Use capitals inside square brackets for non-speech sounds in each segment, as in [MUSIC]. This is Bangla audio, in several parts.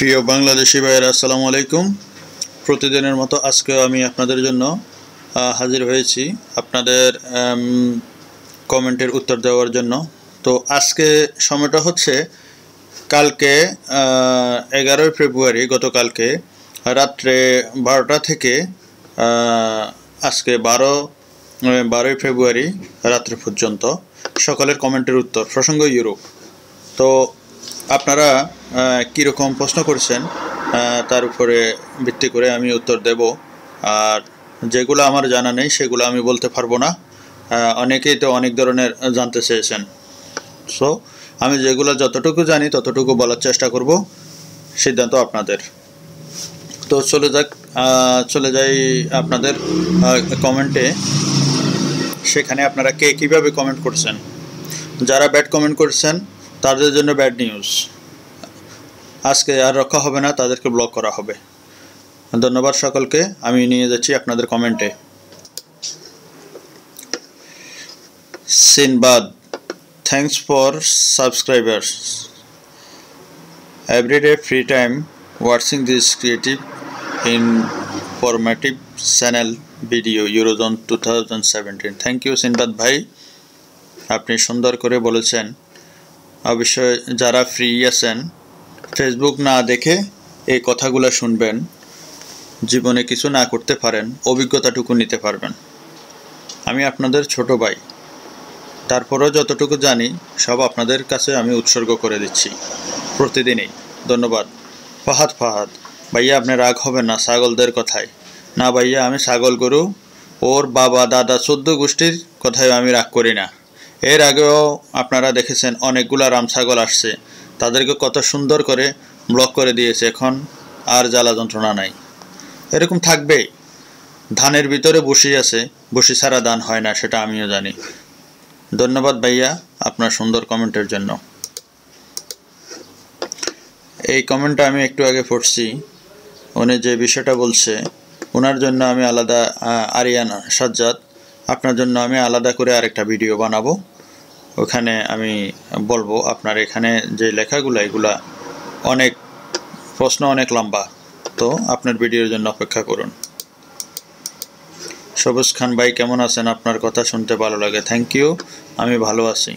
প্রিয় বাংলাদেশি ভাইয়ের আসসালামু আলাইকুম প্রতিদিনের মতো আজকে আমি আপনাদের জন্য হাজির হয়েছি আপনাদের কমেন্টের উত্তর দেওয়ার জন্য তো আজকে সময়টা হচ্ছে কালকে এগারোই ফেব্রুয়ারি গতকালকে রাত্রে বারোটা থেকে আজকে বারো বারোই ফেব্রুয়ারি রাত্রে পর্যন্ত সকলের কমেন্টের উত্তর প্রসঙ্গ ইউরোপ তো আপনারা কীরকম প্রশ্ন করছেন তার উপরে ভিত্তি করে আমি উত্তর দেব আর যেগুলো আমার জানা নেই সেগুলো আমি বলতে পারবো না অনেকেই তো অনেক ধরনের জানতে চেয়েছেন সো আমি যেগুলো যতটুকু জানি ততটুকু বলার চেষ্টা করব সিদ্ধান্ত আপনাদের তো চলে যাক চলে যাই আপনাদের কমেন্টে সেখানে আপনারা কে কীভাবে কমেন্ট করছেন যারা ব্যাড কমেন্ট করছেন তাদের জন্য ব্যাড নিউজ আজকে আর রক্ষা হবে না তাদেরকে ব্লক করা হবে ধন্যবাদ সকলকে আমি নিয়ে যাচ্ছি আপনাদের কমেন্টে Sinbad thanks for subscribers everyday free time watching this channel video Eurozone two thousand seventeen thank you Sinbad ভাই আপনি সুন্দর করে বলেছেন অবশ্যই যারা ফ্রি আছেন ফেসবুক না দেখে এই কথাগুলো শুনবেন জীবনে কিছু না করতে পারেন অভিজ্ঞতাটুকু নিতে পারবেন আমি আপনাদের ছোট ভাই তারপরও যতটুকু জানি সব আপনাদের কাছে আমি উৎসর্গ করে দিচ্ছি প্রতিদিনই ধন্যবাদ ফাহাদ ফাহাদ ভাইয়া আপনি রাগ হবেন না ছাগলদের কথায় না ভাইয়া আমি ছাগল গরু ওর বাবা দাদা চোদ্দ গোষ্ঠীর কথায় আমি রাগ করি না এর আগেও আপনারা দেখেছেন অনেকগুলো রাম ছাগল আসছে তাদেরকে কত সুন্দর করে ব্লক করে দিয়েছে এখন আর জ্বালা যন্ত্রণা নাই এরকম থাকবে ধানের ভিতরে বসি আছে বসি ছাড়া দান হয় না সেটা আমিও জানি ধন্যবাদ ভাইয়া আপনার সুন্দর কমেন্টের জন্য এই কমেন্টটা আমি একটু আগে পড়ছি উনি যে বিষয়টা বলছে ওনার জন্য আমি আলাদা আরিয়ান সাজ্জাদ আপনার জন্য আমি আলাদা করে আরেকটা ভিডিও বানাবো ওখানে আমি বলবো আপনার এখানে যে লেখাগুলো এগুলা অনেক প্রশ্ন অনেক লম্বা তো আপনার ভিডিওর জন্য অপেক্ষা করুন সবুজ খান ভাই কেমন আছেন আপনার কথা শুনতে ভালো লাগে থ্যাংক ইউ আমি ভালো আছি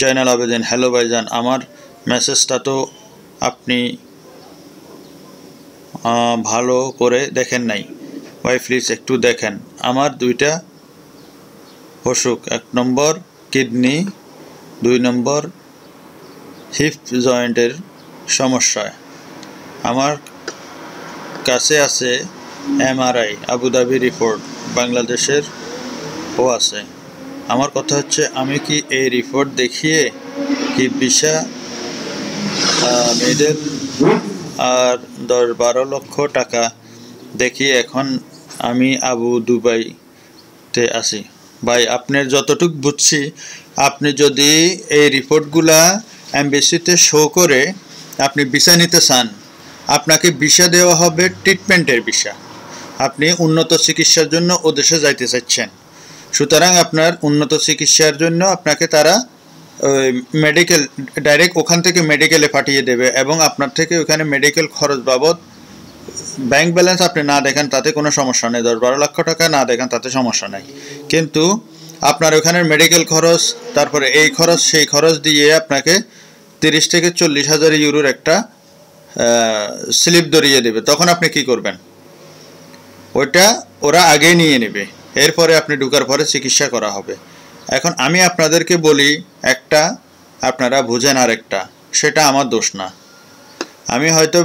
জয়নাল আবেদিন হ্যালো ভাইজান আমার মেসেজটা তো আপনি ভালো করে দেখেন নাই ভাই প্লিজ একটু দেখেন আমার দুইটা অসুখ এক নম্বর কিডনি দুই নম্বর হিপ জয়েন্টের সমস্যায় আমার কাছে আছে এমআরআই আবুধাবি রিপোর্ট বাংলাদেশের ও আছে আমার কথা হচ্ছে আমি কি এই রিপোর্ট দেখিয়ে কি বিশা মেডেল আর দশ বারো লক্ষ টাকা দেখিয়ে এখন আমি আবু দুবাইতে আছি ভাই আপনার যতটুক বুঝছি আপনি যদি এই রিপোর্টগুলা অ্যাম্বেসিতে শো করে আপনি ভিসা নিতে চান আপনাকে ভিসা দেওয়া হবে ট্রিটমেন্টের ভিসা আপনি উন্নত চিকিৎসার জন্য ও দেশে যাইতে চাচ্ছেন সুতরাং আপনার উন্নত চিকিৎসার জন্য আপনাকে তারা মেডিকেল ডাইরেক্ট ওখান থেকে মেডিকেলে পাঠিয়ে দেবে এবং আপনার থেকে ওখানে মেডিকেল খরচ বাবদ ব্যাংক ব্যালেন্স আপনি না দেখেন তাতে কোনো সমস্যা নেই দশ বারো লক্ষ টাকা না দেখেন তাতে সমস্যা নেই কিন্তু আপনার ওখানের মেডিকেল খরচ তারপরে এই খরচ সেই খরচ দিয়ে আপনাকে তিরিশ থেকে চল্লিশ হাজার ইউরোর একটা স্লিপ ধরিয়ে দেবে তখন আপনি কি করবেন ওইটা ওরা আগে নিয়ে নেবে এরপরে আপনি ঢুকার পরে চিকিৎসা করা হবে এখন আমি আপনাদেরকে বলি একটা আপনারা বুঝেন আর একটা সেটা আমার দোষ না আমি হয়তো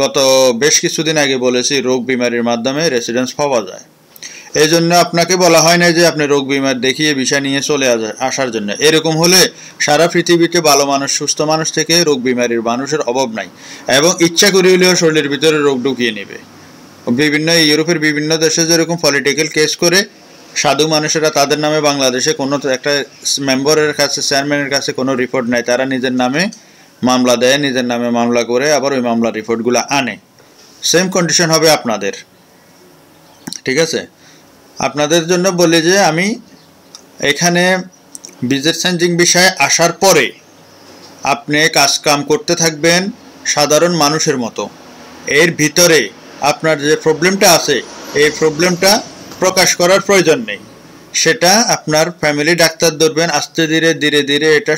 গত বেশ কিছুদিন আগে বলেছি রোগ বিমারির মাধ্যমে রেসিডেন্স পাওয়া যায় এই জন্য আপনাকে বলা হয় না যে আপনি রোগ বিমার দেখিয়ে বিষয় নিয়ে চলে আসার জন্য এরকম হলে সারা পৃথিবীতে ভালো মানুষ সুস্থ মানুষ থেকে রোগ বিমারির মানুষের অভাব নাই এবং ইচ্ছা করে হলেও শরীরের ভিতরে রোগ ঢুকিয়ে নেবে বিভিন্ন ইউরোপের বিভিন্ন দেশে যেরকম পলিটিক্যাল কেস করে সাধু মানুষেরা তাদের নামে বাংলাদেশে কোনো একটা মেম্বারের কাছে চেয়ারম্যানের কাছে কোনো রিপোর্ট নাই তারা নিজের নামে মামলা দেয় নিজের নামে মামলা করে আবার ওই মামলার রিপোর্টগুলো আনে সেম কন্ডিশন হবে আপনাদের ঠিক আছে আপনাদের জন্য বলি যে আমি এখানে বিজনেস চেঞ্জিং বিষয়ে আসার পরে আপনি কাজকাম করতে থাকবেন সাধারণ মানুষের মতো এর ভিতরে আপনার যে প্রবলেমটা আছে এই প্রবলেমটা প্রকাশ করার প্রয়োজন নেই সেটা আপনার ফ্যামিলি ডাক্তার ধরবেন আস্তে ধীরে ধীরে ধীরে এটা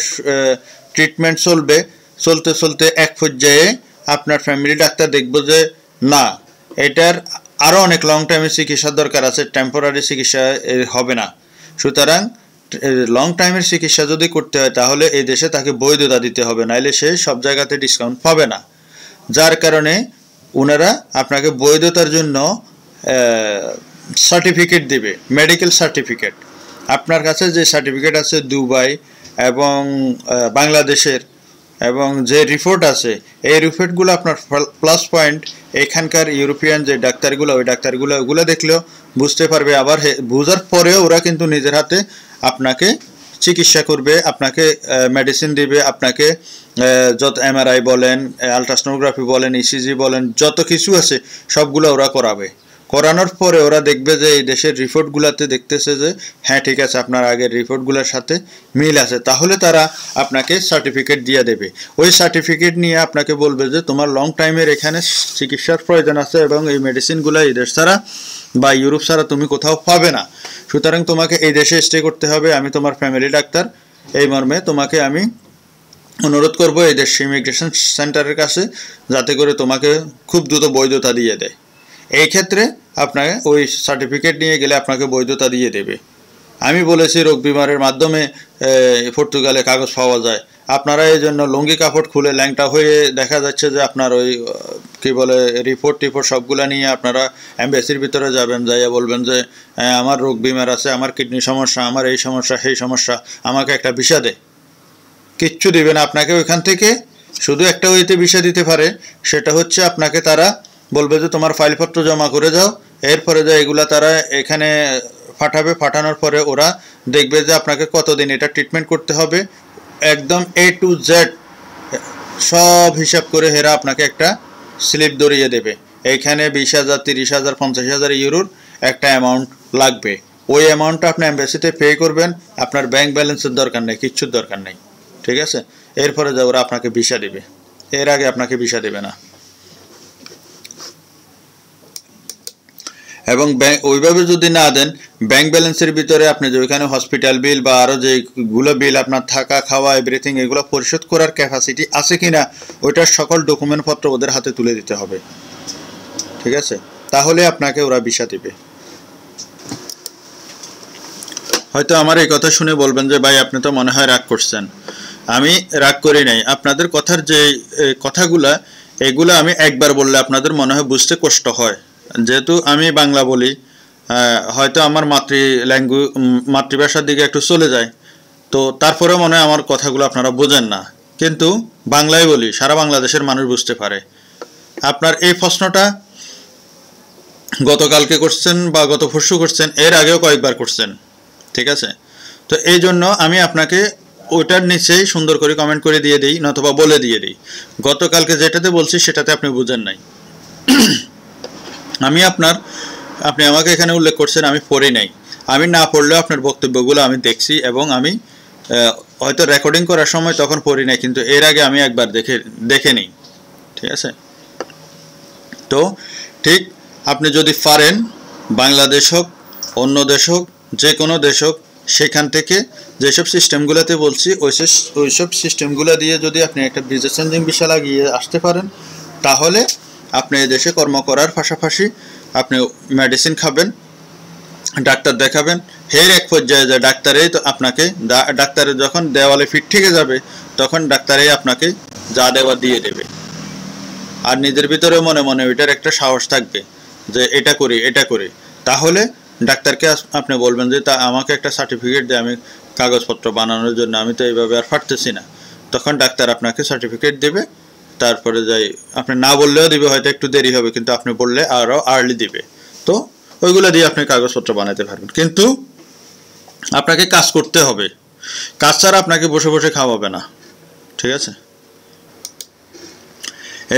ট্রিটমেন্ট চলবে চলতে চলতে এক পর্যায়ে আপনার ফ্যামিলি ডাক্তার দেখব যে না এটার আরও অনেক লং টাইমের চিকিৎসার দরকার আছে টেম্পোরারি চিকিৎসা হবে না সুতরাং লং টাইমের চিকিৎসা যদি করতে হয় তাহলে এই দেশে তাকে বৈধতা দিতে হবে নাইলে সে সব জায়গাতে ডিসকাউন্ট পাবে না যার কারণে ওনারা আপনাকে বৈধতার জন্য সার্টিফিকেট দেবে মেডিকেল সার্টিফিকেট আপনার কাছে যে সার্টিফিকেট আছে দুবাই এবং বাংলাদেশের এবং যে রিপোর্ট আছে এই রিপোর্টগুলো আপনার প্লাস পয়েন্ট এখানকার ইউরোপিয়ান যে ডাক্তারগুলো ওই ডাক্তারগুলো ওগুলো দেখলেও বুঝতে পারবে আবার বুঝার পরেও ওরা কিন্তু নিজের হাতে আপনাকে চিকিৎসা করবে আপনাকে মেডিসিন দিবে আপনাকে যত এমআরআই বলেন আলট্রাসনোগ্রাফি বলেন ইসিজি e বলেন যত কিছু আছে সবগুলো ওরা করাবে করানোর পরে ওরা দেখবে যে এই দেশের রিপোর্টগুলোতে দেখতেছে যে হ্যাঁ ঠিক আছে আপনার আগের রিপোর্টগুলোর সাথে মিল আছে তাহলে তারা আপনাকে সার্টিফিকেট দিয়ে দেবে ওই সার্টিফিকেট নিয়ে আপনাকে বলবে যে তোমার লং টাইমের এখানে চিকিৎসার প্রয়োজন আছে এবং এই মেডিসিনগুলো এই দেশ ছাড়া বা ইউরোপ ছাড়া তুমি কোথাও পাবে না সুতরাং তোমাকে এই দেশে স্টে করতে হবে আমি তোমার ফ্যামিলি ডাক্তার এই মর্মে তোমাকে আমি অনুরোধ করবো এই দেশ ইমিগ্রেশন সেন্টারের কাছে যাতে করে তোমাকে খুব দ্রুত বৈধতা দিয়ে দেয় এই ক্ষেত্রে আপনাকে ওই সার্টিফিকেট নিয়ে গেলে আপনাকে বৈধতা দিয়ে দেবে আমি বলেছি রোগ বিমারের মাধ্যমে পর্তুগালে কাগজ পাওয়া যায় আপনারা এই জন্য লুঙ্গি কাপড় খুলে ল্যাংটা হয়ে দেখা যাচ্ছে যে আপনার ওই কি বলে রিপোর্ট টিপোর্ট সবগুলা নিয়ে আপনারা অ্যাম্বাসির ভিতরে যাবেন যাইয়া বলবেন যে আমার রোগ বিমার আছে আমার কিডনি সমস্যা আমার এই সমস্যা সেই সমস্যা আমাকে একটা বিষা দে কিচ্ছু দেবে না আপনাকে ওইখান থেকে শুধু একটা ওইতে বিষা দিতে পারে সেটা হচ্ছে আপনাকে তারা বলবে যে তোমার ফাইলপত্র জমা করে যাও এরপরে যে এগুলা তারা এখানে পাঠাবে পাঠানোর পরে ওরা দেখবে যে আপনাকে কতদিন এটা ট্রিটমেন্ট করতে হবে একদম এ টু জেড সব হিসাব করে হেরা আপনাকে একটা স্লিপ ধরিয়ে দেবে এখানে বিশ হাজার তিরিশ হাজার পঞ্চাশ হাজার ইউরোর একটা অ্যামাউন্ট লাগবে ওই অ্যামাউন্টটা আপনি অ্যাম্বাসিতে পে করবেন আপনার ব্যাংক ব্যালেন্সের দরকার নেই কিচ্ছুর দরকার নেই ঠিক আছে এরপরে যা ওরা আপনাকে ভিসা দেবে এর আগে আপনাকে ভিসা দেবে না এবং ব্যাংক ওইভাবে যদি না দেন ব্যাংক ব্যালেন্সের ভিতরে আপনি যে ওইখানে হসপিটাল বিল বা আরও যেগুলো বিল আপনার থাকা খাওয়া এভরিথিং এগুলো পরিশোধ করার ক্যাপাসিটি আছে কি না ওইটার সকল ডকুমেন্টপত্র ওদের হাতে তুলে দিতে হবে ঠিক আছে তাহলে আপনাকে ওরা বিষা দেবে হয়তো আমার এই কথা শুনে বলবেন যে ভাই আপনি তো মনে হয় রাগ করছেন আমি রাগ করি নাই আপনাদের কথার যে কথাগুলা এগুলো আমি একবার বললে আপনাদের মনে হয় বুঝতে কষ্ট হয় যেহেতু আমি বাংলা বলি হয়তো আমার মাতৃ ল্যাঙ্গু মাতৃভাষার দিকে একটু চলে যায় তো তারপরেও মনে হয় আমার কথাগুলো আপনারা বোঝেন না কিন্তু বাংলায় বলি সারা বাংলাদেশের মানুষ বুঝতে পারে আপনার এই প্রশ্নটা গতকালকে করছেন বা গত পরশু করছেন এর আগেও কয়েকবার করছেন ঠিক আছে তো এই জন্য আমি আপনাকে ওইটার নিচেই সুন্দর করে কমেন্ট করে দিয়ে দিই নতবা বলে দিয়ে দিই গতকালকে যেটাতে বলছি সেটাতে আপনি বুঝেন নাই আমি আপনার আপনি আমাকে এখানে উল্লেখ করছেন আমি পড়ি নাই আমি না পড়লেও আপনার বক্তব্যগুলো আমি দেখছি এবং আমি হয়তো রেকর্ডিং করার সময় তখন পড়ি নাই কিন্তু এর আগে আমি একবার দেখে দেখে নিই ঠিক আছে তো ঠিক আপনি যদি পারেন বাংলাদেশ হোক অন্য দেশ হোক যে কোনো দেশ হোক সেখান থেকে যেসব সিস্টেমগুলোতে বলছি ওই ওইসব সিস্টেমগুলো দিয়ে যদি আপনি একটা বিজনেস চেঞ্জিং বিষয় লাগিয়ে আসতে পারেন তাহলে আপনি দেশে কর্ম করার পাশাপাশি আপনি মেডিসিন খাবেন ডাক্তার দেখাবেন হের এক পর্যায়ে যে ডাক্তারেই তো আপনাকে ডাক্তারে যখন দেওয়ালে ফিট থেকে যাবে তখন ডাক্তারেই আপনাকে যা দেওয়া দিয়ে দেবে আর নিজের ভিতরে মনে মনে ওইটার একটা সাহস থাকবে যে এটা করি এটা করি তাহলে ডাক্তারকে আপনি বলবেন যে তা আমাকে একটা সার্টিফিকেট দেয় আমি কাগজপত্র বানানোর জন্য আমি তো এইভাবে আর ফাটতেছি না তখন ডাক্তার আপনাকে সার্টিফিকেট দেবে তারপরে যাই আপনি না বললেও দিবে হয়তো একটু দেরি হবে কিন্তু আপনি বললে আরও আর্লি দিবে তো ওইগুলো দিয়ে আপনি কাগজপত্র বানাতে পারবেন কিন্তু আপনাকে কাজ করতে হবে কাজ ছাড়া আপনাকে বসে বসে খাওয়াবে না ঠিক আছে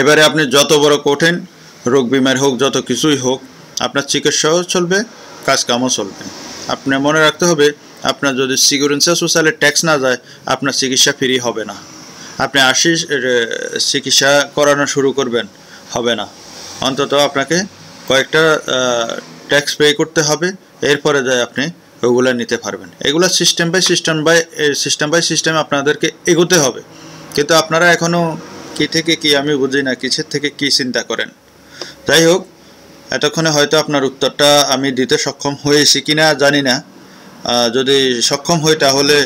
এবারে আপনি যত বড় কঠিন রোগ বিমার হোক যত কিছুই হোক আপনার চিকিৎসাও চলবে কাজকামও চলবে আপনি মনে রাখতে হবে আপনার যদি সিকিউরেন্সিয়া সোশ্যালের ট্যাক্স না যায় আপনার চিকিৎসা ফ্রি হবে না আপনি আশি চিকিৎসা করানো শুরু করবেন হবে না অন্তত আপনাকে কয়েকটা ট্যাক্স পে করতে হবে এরপরে যায় আপনি ওগুলো নিতে পারবেন এগুলো system by system by system by system আপনাদেরকে এগোতে হবে কিন্তু আপনারা এখনও কি থেকে কি আমি বুঝি না কিসের থেকে কি চিন্তা করেন যাই হোক এতক্ষণে হয়তো আপনার উত্তরটা আমি দিতে সক্ষম হয়েছি কি না জানি না যদি সক্ষম হই তাহলে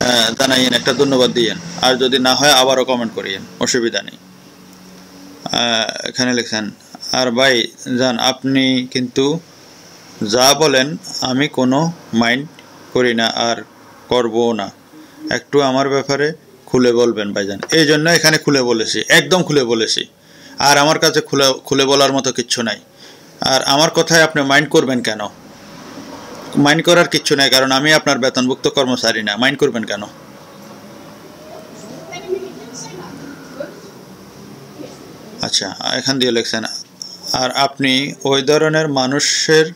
হ্যাঁ, জানাইয়েন একটা ধন্যবাদ দিয়েন আর যদি না হয় আবারও কমেন্ট করিয়েন অসুবিধা নেই এখানে লেখেন আর ভাই যান আপনি কিন্তু যা বলেন আমি কোনো মাইন্ড করি না আর করবও না একটু আমার ব্যাপারে খুলে বলবেন যান এই জন্য এখানে খুলে বলেছি একদম খুলে বলেছি আর আমার কাছে খুলে খুলে বলার মতো কিচ্ছু নাই আর আমার কথায় আপনি মাইন্ড করবেন কেন মাইন্ড করার কিচ্ছু নাই কারণ আমি আপনার বেতনভুক্ত কর্মচারী না মাইন্ড করবেন কেন আচ্ছা এখান দিয়ে লিখছেন আর আপনি ওই ধরনের মানুষের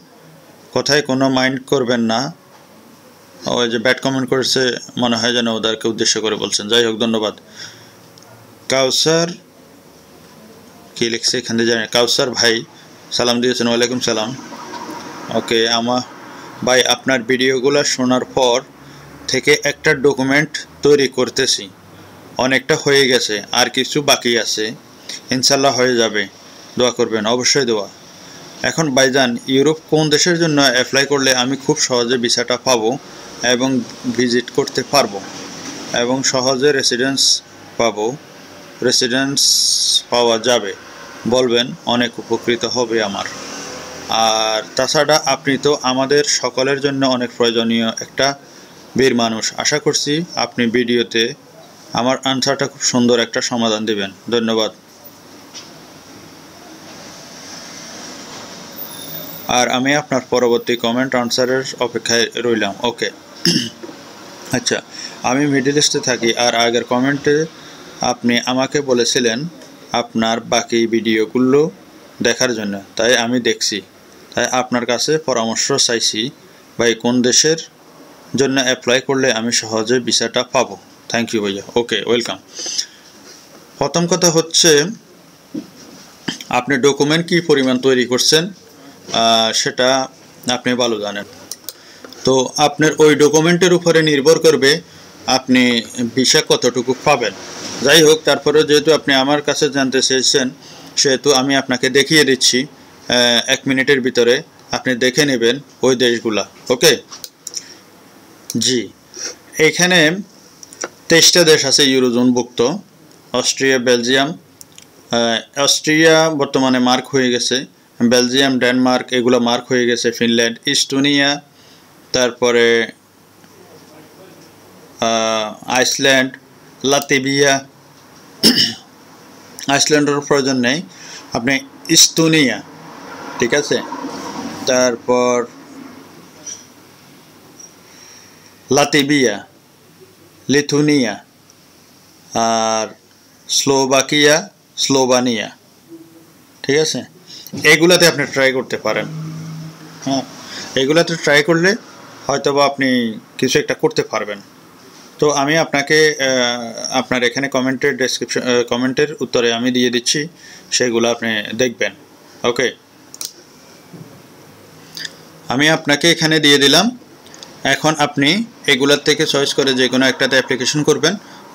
কথায় কোনো মাইন্ড করবেন না ওই যে ব্যাড কমেন্ট করেছে মনে হয় যেন ওদেরকে উদ্দেশ্য করে বলছেন যাই হোক ধন্যবাদ কাউসার কি লিখছে এখান দিয়ে জানি কাউসার ভাই সালাম দিয়েছেন ওয়ালাইকুম সালাম ওকে আমার বাই আপনার ভিডিওগুলো শোনার পর থেকে একটা ডকুমেন্ট তৈরি করতেছি অনেকটা হয়ে গেছে আর কিছু বাকি আছে ইনশাল্লাহ হয়ে যাবে দোয়া করবেন অবশ্যই দোয়া এখন বাইজান ইউরোপ কোন দেশের জন্য অ্যাপ্লাই করলে আমি খুব সহজে ভিসাটা পাবো এবং ভিজিট করতে পারবো এবং সহজে রেসিডেন্স পাবো রেসিডেন্স পাওয়া যাবে বলবেন অনেক উপকৃত হবে আমার আর তাছাড়া আপনি তো আমাদের সকলের জন্য অনেক প্রয়োজনীয় একটা বীর মানুষ আশা করছি আপনি ভিডিওতে আমার আনসারটা খুব সুন্দর একটা সমাধান দেবেন ধন্যবাদ আর আমি আপনার পরবর্তী কমেন্ট আনসারের অপেক্ষায় রইলাম ওকে [CLEARS THROAT] আচ্ছা আমি মিডিল ইস্টে থাকি আর আগের কমেন্টে আপনি আমাকে বলেছিলেন আপনার বাকি ভিডিওগুলো দেখার জন্য তাই আমি দেখছি তাই হ্যাঁ, আপনার কাছে পরামর্শ চাইছি ভাই কোন দেশের জন্য অ্যাপ্লাই করলে আমি সহজে ভিসাটা পাবো থ্যাংক ইউ ভাইয়া ওকে ওয়েলকাম প্রথম কথা হচ্ছে আপনি ডকুমেন্ট কি পরিমাণ তৈরি করছেন সেটা আপনি ভালো জানেন তো আপনার ওই ডকুমেন্টের উপরে নির্ভর করবে আপনি ভিসা কতটুকু পাবেন যাই হোক তারপরে যেহেতু আপনি আমার কাছে জানতে চেয়েছেন সেহেতু আমি আপনাকে দেখিয়ে দিচ্ছি এক মিনিটের ভিতরে আপনি দেখে নেবেন ওই দেশগুলা ওকে জি এখানে তেইশটা দেশ আছে ইউরোজোনভুক্ত অস্ট্রিয়া বেলজিয়াম অস্ট্রিয়া বর্তমানে মার্ক হয়ে গেছে বেলজিয়াম ডেনমার্ক এগুলো মার্ক হয়ে গেছে ফিনল্যান্ড ইস্টোনিয়া তারপরে আইসল্যান্ড লাতিবিয়া [CLEARS THROAT] আইসল্যান্ডের প্রয়োজন নেই আপনি ইস্তোনিয়া ঠিক আছে তারপর লাতিবিয়া লিথুনিয়া আর স্লোবাকিয়া স্লোবানিয়া ঠিক আছে এগুলাতে আপনি ট্রাই করতে পারেন হ্যাঁ এগুলাতে ট্রাই করলে হয়তোবা আপনি কিছু একটা করতে পারবেন তো আমি আপনাকে আপনার এখানে কমেন্টের ডেসক্রিপশন কমেন্টের উত্তরে আমি দিয়ে দিচ্ছি সেগুলো আপনি দেখবেন ওকে আমি আপনাকে এখানে দিয়ে দিলাম এখন আপনি এগুলার থেকে চয়েস করে যে কোনো একটাতে অ্যাপ্লিকেশন করবেন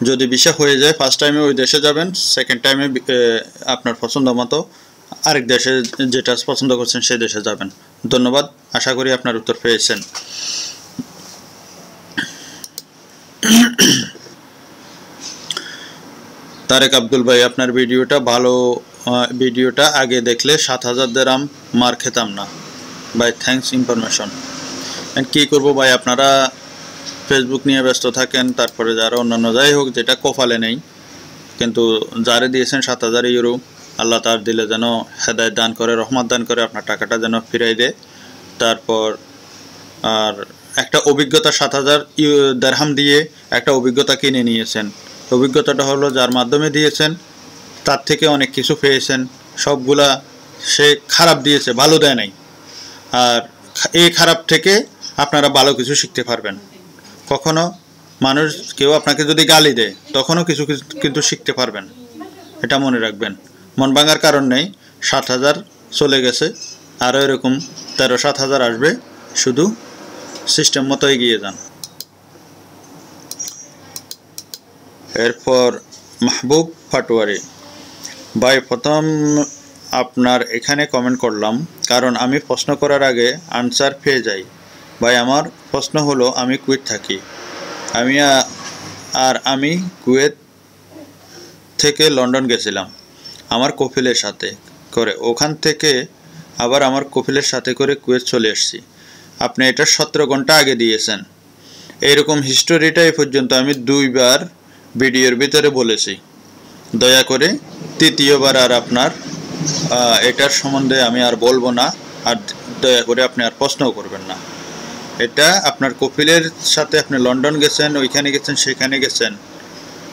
যদি ভিসা হয়ে যায় ফার্স্ট টাইমে ওই দেশে যাবেন সেকেন্ড টাইমে আপনার পছন্দ মতো আরেক দেশে যেটা পছন্দ করছেন সেই দেশে যাবেন ধন্যবাদ আশা করি আপনার উত্তর পেয়েছেন তারেক আব্দুল ভাই আপনার ভিডিওটা ভালো ভিডিওটা আগে দেখলে সাত হাজার দেরাম মার খেতাম না বাই থ্যাংকস ইনফরমেশন অ্যান্ড কী করবো ভাই আপনারা ফেসবুক নিয়ে ব্যস্ত থাকেন তারপরে যারা অন্যান্য যাই হোক যেটা কপালে নেই কিন্তু যারে দিয়েছেন সাত হাজার ইউরো আল্লাহ তার দিলে যেন হেদায় দান করে রহমত দান করে আপনার টাকাটা যেন ফিরাই দেয় তারপর আর একটা অভিজ্ঞতা সাত হাজার দেড়হাম দিয়ে একটা অভিজ্ঞতা কিনে নিয়েছেন অভিজ্ঞতাটা হলো যার মাধ্যমে দিয়েছেন তার থেকে অনেক কিছু পেয়েছেন সবগুলা সে খারাপ দিয়েছে ভালো দেয় নাই আর এই খারাপ থেকে আপনারা ভালো কিছু শিখতে পারবেন কখনো মানুষ কেউ আপনাকে যদি গালি দেয় তখনও কিছু কিন্তু শিখতে পারবেন এটা মনে রাখবেন মন ভাঙার কারণ নেই সাত হাজার চলে গেছে আরও এরকম তেরো সাত হাজার আসবে শুধু সিস্টেম মতো এগিয়ে যান এরপর মাহবুব ফাটুয়ারি ভাই প্রথম আপনার এখানে কমেন্ট করলাম কারণ আমি প্রশ্ন করার আগে আনসার পেয়ে যাই ভাই আমার প্রশ্ন হলো আমি কুয়েত থাকি আমি আর আমি কুয়েত থেকে লন্ডন গেছিলাম আমার কপিলের সাথে করে ওখান থেকে আবার আমার কপিলের সাথে করে কুয়েত চলে এসেছি আপনি এটা সতেরো ঘন্টা আগে দিয়েছেন এইরকম হিস্টোরিটা এ পর্যন্ত আমি দুইবার ভিডিওর ভিতরে বলেছি দয়া করে তৃতীয়বার আর আপনার এটার সম্বন্ধে আমি আর বলবো না আর দয়া করে আপনি আর প্রশ্নও করবেন না এটা আপনার কপিলের সাথে আপনি লন্ডন গেছেন ওইখানে গেছেন সেখানে গেছেন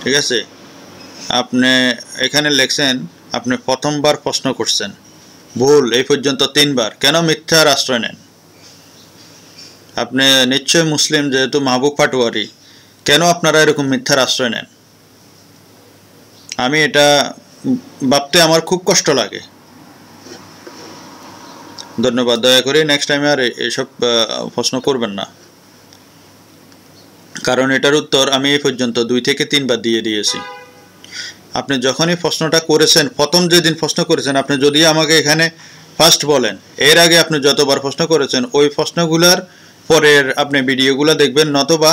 ঠিক আছে আপনি এখানে লেখছেন আপনি প্রথমবার প্রশ্ন করছেন ভুল এই পর্যন্ত তিনবার কেন মিথ্যার আশ্রয় নেন আপনি নিশ্চয় মুসলিম যেহেতু মাহবুব পাটোয়ারি কেন আপনারা এরকম মিথ্যার আশ্রয় নেন আমি এটা ভাবতে আমার খুব কষ্ট লাগে ধন্যবাদ দয়া করে নেক্সট টাইমে আর এসব প্রশ্ন করবেন না কারণ এটার উত্তর আমি এই পর্যন্ত দুই থেকে তিনবার দিয়ে দিয়েছি আপনি যখনই প্রশ্নটা করেছেন প্রথম যেদিন প্রশ্ন করেছেন আপনি যদি আমাকে এখানে ফার্স্ট বলেন এর আগে আপনি যতবার প্রশ্ন করেছেন ওই প্রশ্নগুলার পরের আপনি ভিডিওগুলো দেখবেন নতবা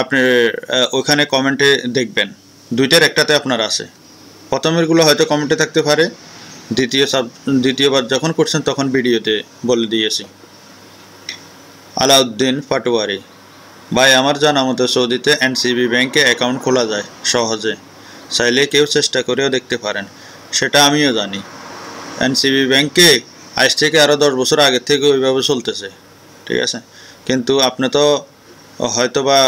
আপনি ওখানে কমেন্টে দেখবেন দুইটার একটাতে আপনার আছে প্রথমেরগুলো হয়তো কমেন্টে থাকতে পারে দ্বিতীয় সাব দ্বিতীয়বার যখন করছেন তখন ভিডিওতে বলে দিয়েছি আলাউদ্দিন পাটোয়ারি ভাই আমার জানা মতো সৌদিতে এনসিবি ব্যাংকে অ্যাকাউন্ট খোলা যায় সহজে চাইলে কেউ চেষ্টা করেও দেখতে পারেন সেটা আমিও জানি এনসিবি ব্যাংকে আজ থেকে আরও দশ বছর আগে থেকে ওইভাবে চলতেছে ঠিক আছে কিন্তু আপনি তো হয়তো বা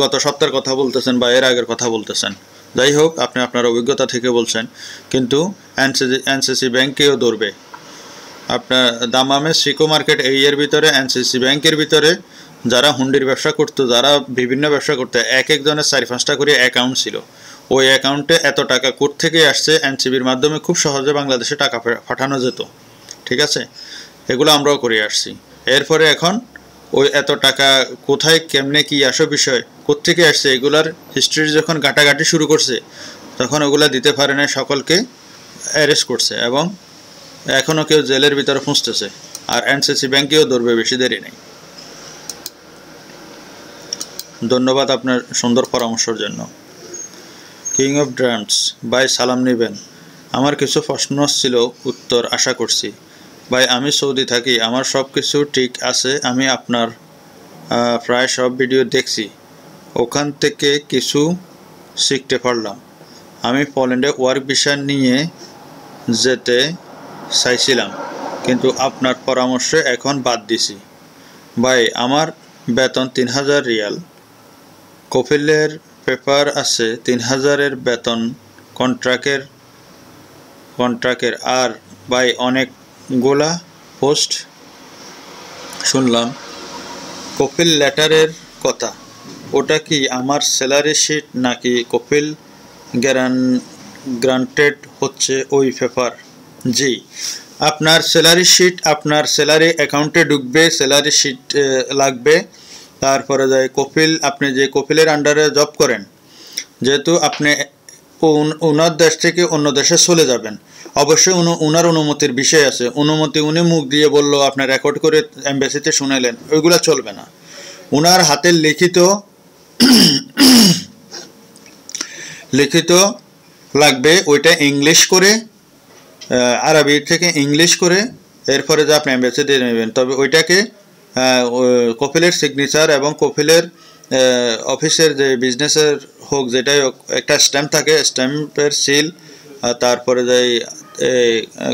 গত সপ্তাহের কথা বলতেছেন বা এর আগের কথা বলতেছেন যাই হোক আপনি আপনার অভিজ্ঞতা থেকে বলছেন কিন্তু এনসিসি এনসিসি ব্যাংকেও ধরবে আপনার দামামে সিকো মার্কেট এই এর ভিতরে এনসিসি ব্যাংকের ভিতরে যারা হুন্ডির ব্যবসা করতো যারা বিভিন্ন ব্যবসা করতো এক একজনের চারি পাঁচটা করে অ্যাকাউন্ট ছিল ওই অ্যাকাউন্টে এত টাকা কোর্ট থেকে আসছে এনসিবির মাধ্যমে খুব সহজে বাংলাদেশে টাকা পাঠানো যেত ঠিক আছে এগুলো আমরাও করে আসছি এরপরে এখন ওই এত টাকা কোথায় কেমনে কি আসো বিষয় কোথেকে আসছে এগুলার হিস্ট্রি যখন ঘাটাঘাটি শুরু করছে তখন ওগুলা দিতে পারে না সকলকে অ্যারেস্ট করছে এবং এখনও কেউ জেলের ভিতরে ফুঁসতেছে আর এনসিসি ব্যাংকেও ধরবে বেশি দেরি নেই ধন্যবাদ আপনার সুন্দর পরামর্শের জন্য কিং অফ ড্রামস বাই সালাম নিবেন আমার কিছু প্রশ্ন ছিল উত্তর আশা করছি ভাই আমি সৌদি থাকি আমার সব কিছু ঠিক আছে আমি আপনার প্রায় সব ভিডিও দেখছি ওখান থেকে কিছু শিখতে পারলাম আমি পোল্যান্ডে ওয়ার্ক ভিসা নিয়ে যেতে চাইছিলাম কিন্তু আপনার পরামর্শে এখন বাদ দিছি ভাই আমার বেতন তিন হাজার রিয়াল কফিলের পেপার আছে তিন হাজারের বেতন কন্ট্রাক্টের কন্ট্রাক্টের আর ভাই অনেক গোলা পোস্ট শুনলাম কপিল লেটারের কথা ওটা কি আমার স্যালারি শিট নাকি কপিল গ্যারান গ্রান্টেড হচ্ছে ওই পেপার জি আপনার স্যালারি শিট আপনার স্যালারি অ্যাকাউন্টে ঢুকবে স্যালারি শিট লাগবে তারপরে যায় কপিল আপনি যে কপিলের আন্ডারে জব করেন যেহেতু আপনি ও ওনার দেশ থেকে অন্য দেশে চলে যাবেন অবশ্যই উনি ওনার অনুমতির বিষয় আছে অনুমতি উনি মুখ দিয়ে বলল আপনার রেকর্ড করে অ্যাম্বাসিতে শুনাইলেন ওইগুলো চলবে না ওনার হাতের লিখিত [COUGHS] লিখিত লাগবে ওইটা ইংলিশ করে আরবি থেকে ইংলিশ করে এরপরে যে আপনি অ্যাম্বাসিতে নেবেন তবে ওইটাকে কপিলের সিগনেচার এবং কপিলের অফিসের যে বিজনেসের হোক যেটাই হোক একটা স্ট্যাম্প থাকে স্ট্যাম্পের সিল তারপরে যাই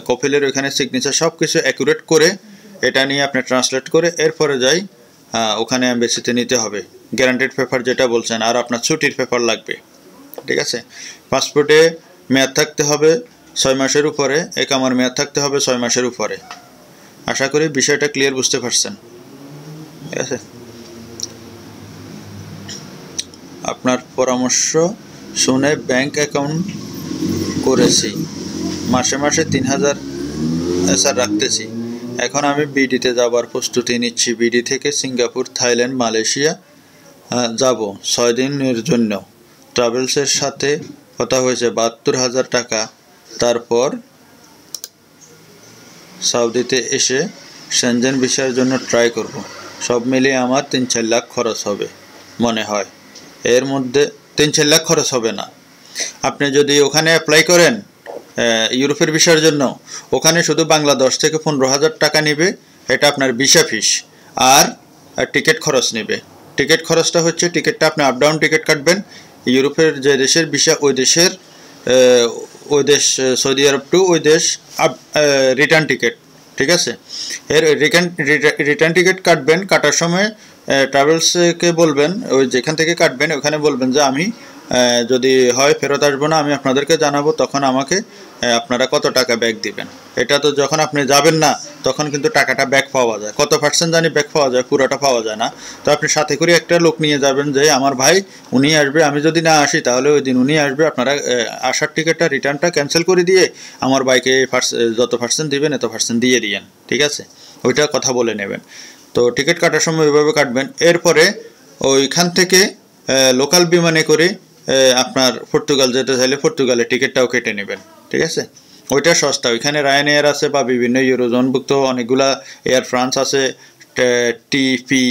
কপিলের ওইখানে সিগনেচার সব কিছু অ্যাকুরেট করে এটা নিয়ে আপনি ট্রান্সলেট করে এরপরে যাই ওখানে অ্যাম্বেসিতে নিতে হবে গ্যারান্টেড পেপার যেটা বলছেন আর আপনার ছুটির পেপার লাগবে ঠিক আছে পাসপোর্টে মেয়াদ থাকতে হবে ছয় মাসের উপরে আমার মেয়াদ থাকতে হবে ছয় মাসের উপরে আশা করি বিষয়টা ক্লিয়ার বুঝতে পারছেন ঠিক আছে আপনার পরামর্শ শুনে ব্যাংক অ্যাকাউন্ট করেছি মাসে মাসে তিন হাজার স্যার রাখতেছি এখন আমি বিডিতে যাবার প্রস্তুতি নিচ্ছি বিডি থেকে সিঙ্গাপুর থাইল্যান্ড মালয়েশিয়া যাব ছয় দিনের জন্য ট্রাভেলসের সাথে কথা হয়েছে বাহাত্তর হাজার টাকা তারপর সাউদিতে এসে সেনজেন বিষয়ের জন্য ট্রাই করব সব মিলিয়ে আমার তিন চার লাখ খরচ হবে মনে হয় এর মধ্যে তিন চার লাখ খরচ হবে না আপনি যদি ওখানে অ্যাপ্লাই করেন ইউরোপের ভিসার জন্য ওখানে শুধু বাংলা দশ থেকে পনেরো হাজার টাকা নেবে এটা আপনার ভিসা ফিস আর টিকিট খরচ নেবে টিকিট খরচটা হচ্ছে টিকিটটা আপনি আপ ডাউন টিকিট কাটবেন ইউরোপের যে দেশের ভিসা ওই দেশের ওই দেশ সৌদি আরব টু ওই দেশ আপ রিটার্ন টিকিট ঠিক আছে এর রিটার্ন রিটার্ন টিকিট কাটবেন কাটার সময় ট্রাভেলসকে বলবেন ওই যেখান থেকে কাটবেন ওখানে বলবেন যে আমি যদি হয় ফেরত আসবো না আমি আপনাদেরকে জানাবো তখন আমাকে আপনারা কত টাকা ব্যাক দিবেন এটা তো যখন আপনি যাবেন না তখন কিন্তু টাকাটা ব্যাক পাওয়া যায় কত পার্সেন্ট জানি ব্যাক পাওয়া যায় পুরোটা পাওয়া যায় না তো আপনি সাথে করে একটা লোক নিয়ে যাবেন যে আমার ভাই উনি আসবে আমি যদি না আসি তাহলে ওই দিন উনি আসবে আপনারা আসার টিকিটটা রিটার্নটা ক্যান্সেল করে দিয়ে আমার ভাইকে যত পার্সেন্ট দিবেন এত পার্সেন্ট দিয়ে দিয়েন ঠিক আছে ওইটা কথা বলে নেবেন তো টিকিট কাটার সময় ওইভাবে কাটবেন এরপরে ওইখান থেকে লোকাল বিমানে করে আপনার পর্তুগাল যেতে চাইলে পর্তুগালের টিকিটটাও কেটে নেবেন ঠিক আছে ওইটা সস্তা ওইখানে রায়ান এয়ার আছে বা বিভিন্ন ইউরোজোনভুক্ত অনেকগুলা এয়ার ফ্রান্স আছে টিপি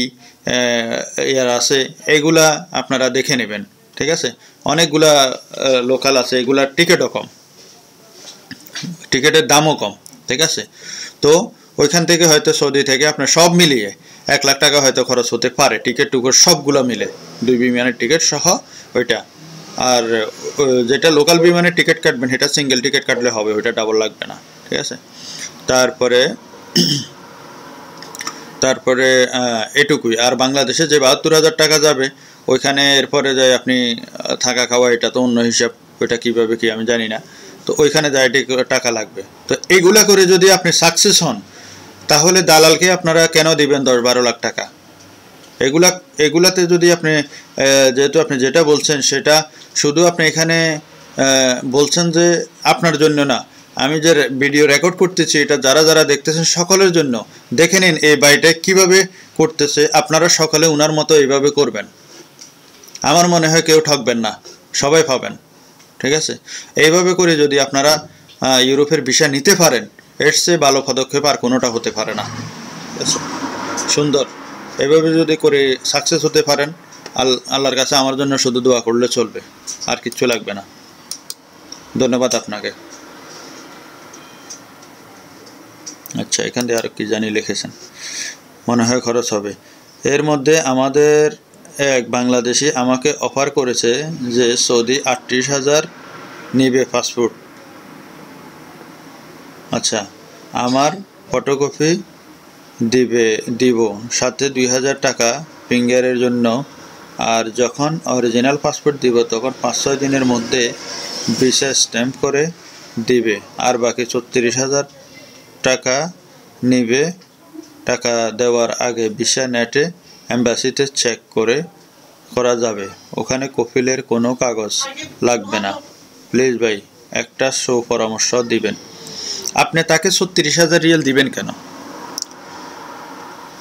এয়ার আছে এগুলা আপনারা দেখে নেবেন ঠিক আছে অনেকগুলা লোকাল আছে এগুলার টিকিটও কম টিকিটের দামও কম ঠিক আছে তো ওইখান থেকে হয়তো সৌদি থেকে আপনার সব মিলিয়ে এক লাখ টাকা হয়তো খরচ হতে পারে টিকিট টুকুর সবগুলো মিলে দুই বিমানের টিকিট সহ ওইটা আর যেটা লোকাল বিমানের টিকিট কাটবেন সেটা সিঙ্গেল টিকিট কাটলে হবে ওইটা ডাবল লাগবে না ঠিক আছে তারপরে তারপরে এটুকুই আর বাংলাদেশে যে বাহাত্তর হাজার টাকা যাবে ওইখানে এরপরে যায় আপনি থাকা খাওয়া এটা তো অন্য হিসাব ওইটা কীভাবে কি আমি জানি না তো ওইখানে যায় টাকা লাগবে তো এইগুলা করে যদি আপনি সাকসেস হন তাহলে দালালকে আপনারা কেন দিবেন দশ বারো লাখ টাকা এগুলা এগুলাতে যদি আপনি যেহেতু আপনি যেটা বলছেন সেটা শুধু আপনি এখানে বলছেন যে আপনার জন্য না আমি যে ভিডিও রেকর্ড করতেছি এটা যারা যারা দেখতেছেন সকলের জন্য দেখে নিন এই বাড়িটা কিভাবে করতেছে আপনারা সকালে উনার মতো এইভাবে করবেন আমার মনে হয় কেউ ঠকবেন না সবাই পাবেন ঠিক আছে এইভাবে করে যদি আপনারা ইউরোপের ভিসা নিতে পারেন এর চেয়ে ভালো পদক্ষেপ আর কোনোটা হতে পারে না সুন্দর এভাবে যদি করে সাকসেস হতে পারেন আল আল্লাহর কাছে আমার জন্য শুধু দোয়া করলে চলবে আর কিচ্ছু লাগবে না ধন্যবাদ আপনাকে আচ্ছা এখান থেকে আর কি জানি লিখেছেন মনে হয় খরচ হবে এর মধ্যে আমাদের এক বাংলাদেশি আমাকে অফার করেছে যে সৌদি আটত্রিশ হাজার নিবে পাসপোর্ট আচ্ছা আমার ফটোকপি দিবে দিব সাথে দুই হাজার টাকা ফিঙ্গারের জন্য আর যখন অরিজিনাল পাসপোর্ট দিব তখন পাঁচ ছয় দিনের মধ্যে বিশেষ স্ট্যাম্প করে দিবে আর বাকি ছত্রিশ হাজার টাকা নিবে টাকা দেওয়ার আগে ভিসা নেটে অ্যাম্বাসিতে চেক করে করা যাবে ওখানে কফিলের কোনো কাগজ লাগবে না প্লিজ ভাই একটা শো পরামর্শ দিবেন আপনি তাকে ছত্রিশ হাজার রিয়েল দিবেন কেন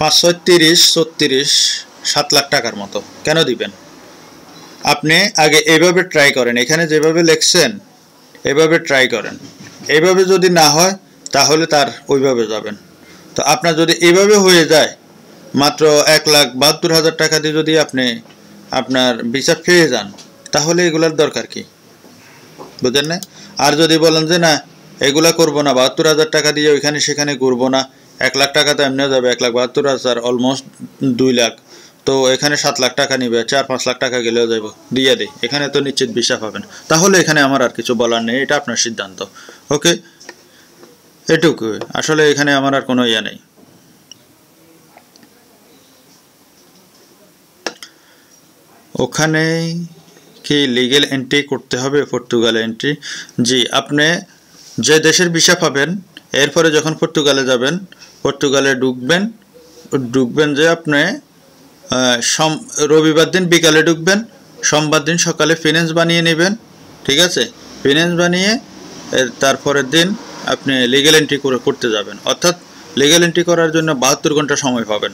পাঁচ তিরিশ ছত্রিশ সাত লাখ টাকার মতো কেন দিবেন আপনি আগে এভাবে ট্রাই করেন এখানে যেভাবে লেখছেন এভাবে ট্রাই করেন এভাবে যদি না হয় তাহলে তার ওইভাবে যাবেন তো আপনার যদি এভাবে হয়ে যায় মাত্র এক লাখ বাহাত্তর হাজার টাকা দিয়ে যদি আপনি আপনার বিচার পেয়ে যান তাহলে এগুলার দরকার কি বুঝলেন না আর যদি বলেন যে না এগুলা করব না বাহাত্তর হাজার টাকা দিয়ে ওইখানে সেখানে ঘুরবো না এক লাখ টাকা তো এমনি যাবে এক লাখ বাহাত্তর হাজার অলমোস্ট দুই লাখ তো এখানে সাত লাখ টাকা নিবে চার পাঁচ লাখ টাকা গেলেও যাব দিয়ে দিই এখানে তো নিশ্চিত ভিসা পাবেন তাহলে এখানে আমার আর কিছু বলার নেই এটা আপনার সিদ্ধান্ত ওকে এটুকু আসলে এখানে আমার আর কোনো ইয়ে নেই ওখানে কি লিগেল এন্ট্রি করতে হবে পর্তুগাল এন্ট্রি জি আপনি যে দেশের ভিসা পাবেন এরপরে যখন পর্তুগালে যাবেন পর্তুগালে ঢুকবেন ঢুকবেন যে আপনি সম রবিবার দিন বিকালে ঢুকবেন সোমবার দিন সকালে ফিনেন্স বানিয়ে নেবেন ঠিক আছে ফিনেন্স বানিয়ে তারপরের দিন আপনি লিগেল এন্ট্রি করে করতে যাবেন অর্থাৎ লিগেল এন্ট্রি করার জন্য বাহাত্তর ঘন্টা সময় পাবেন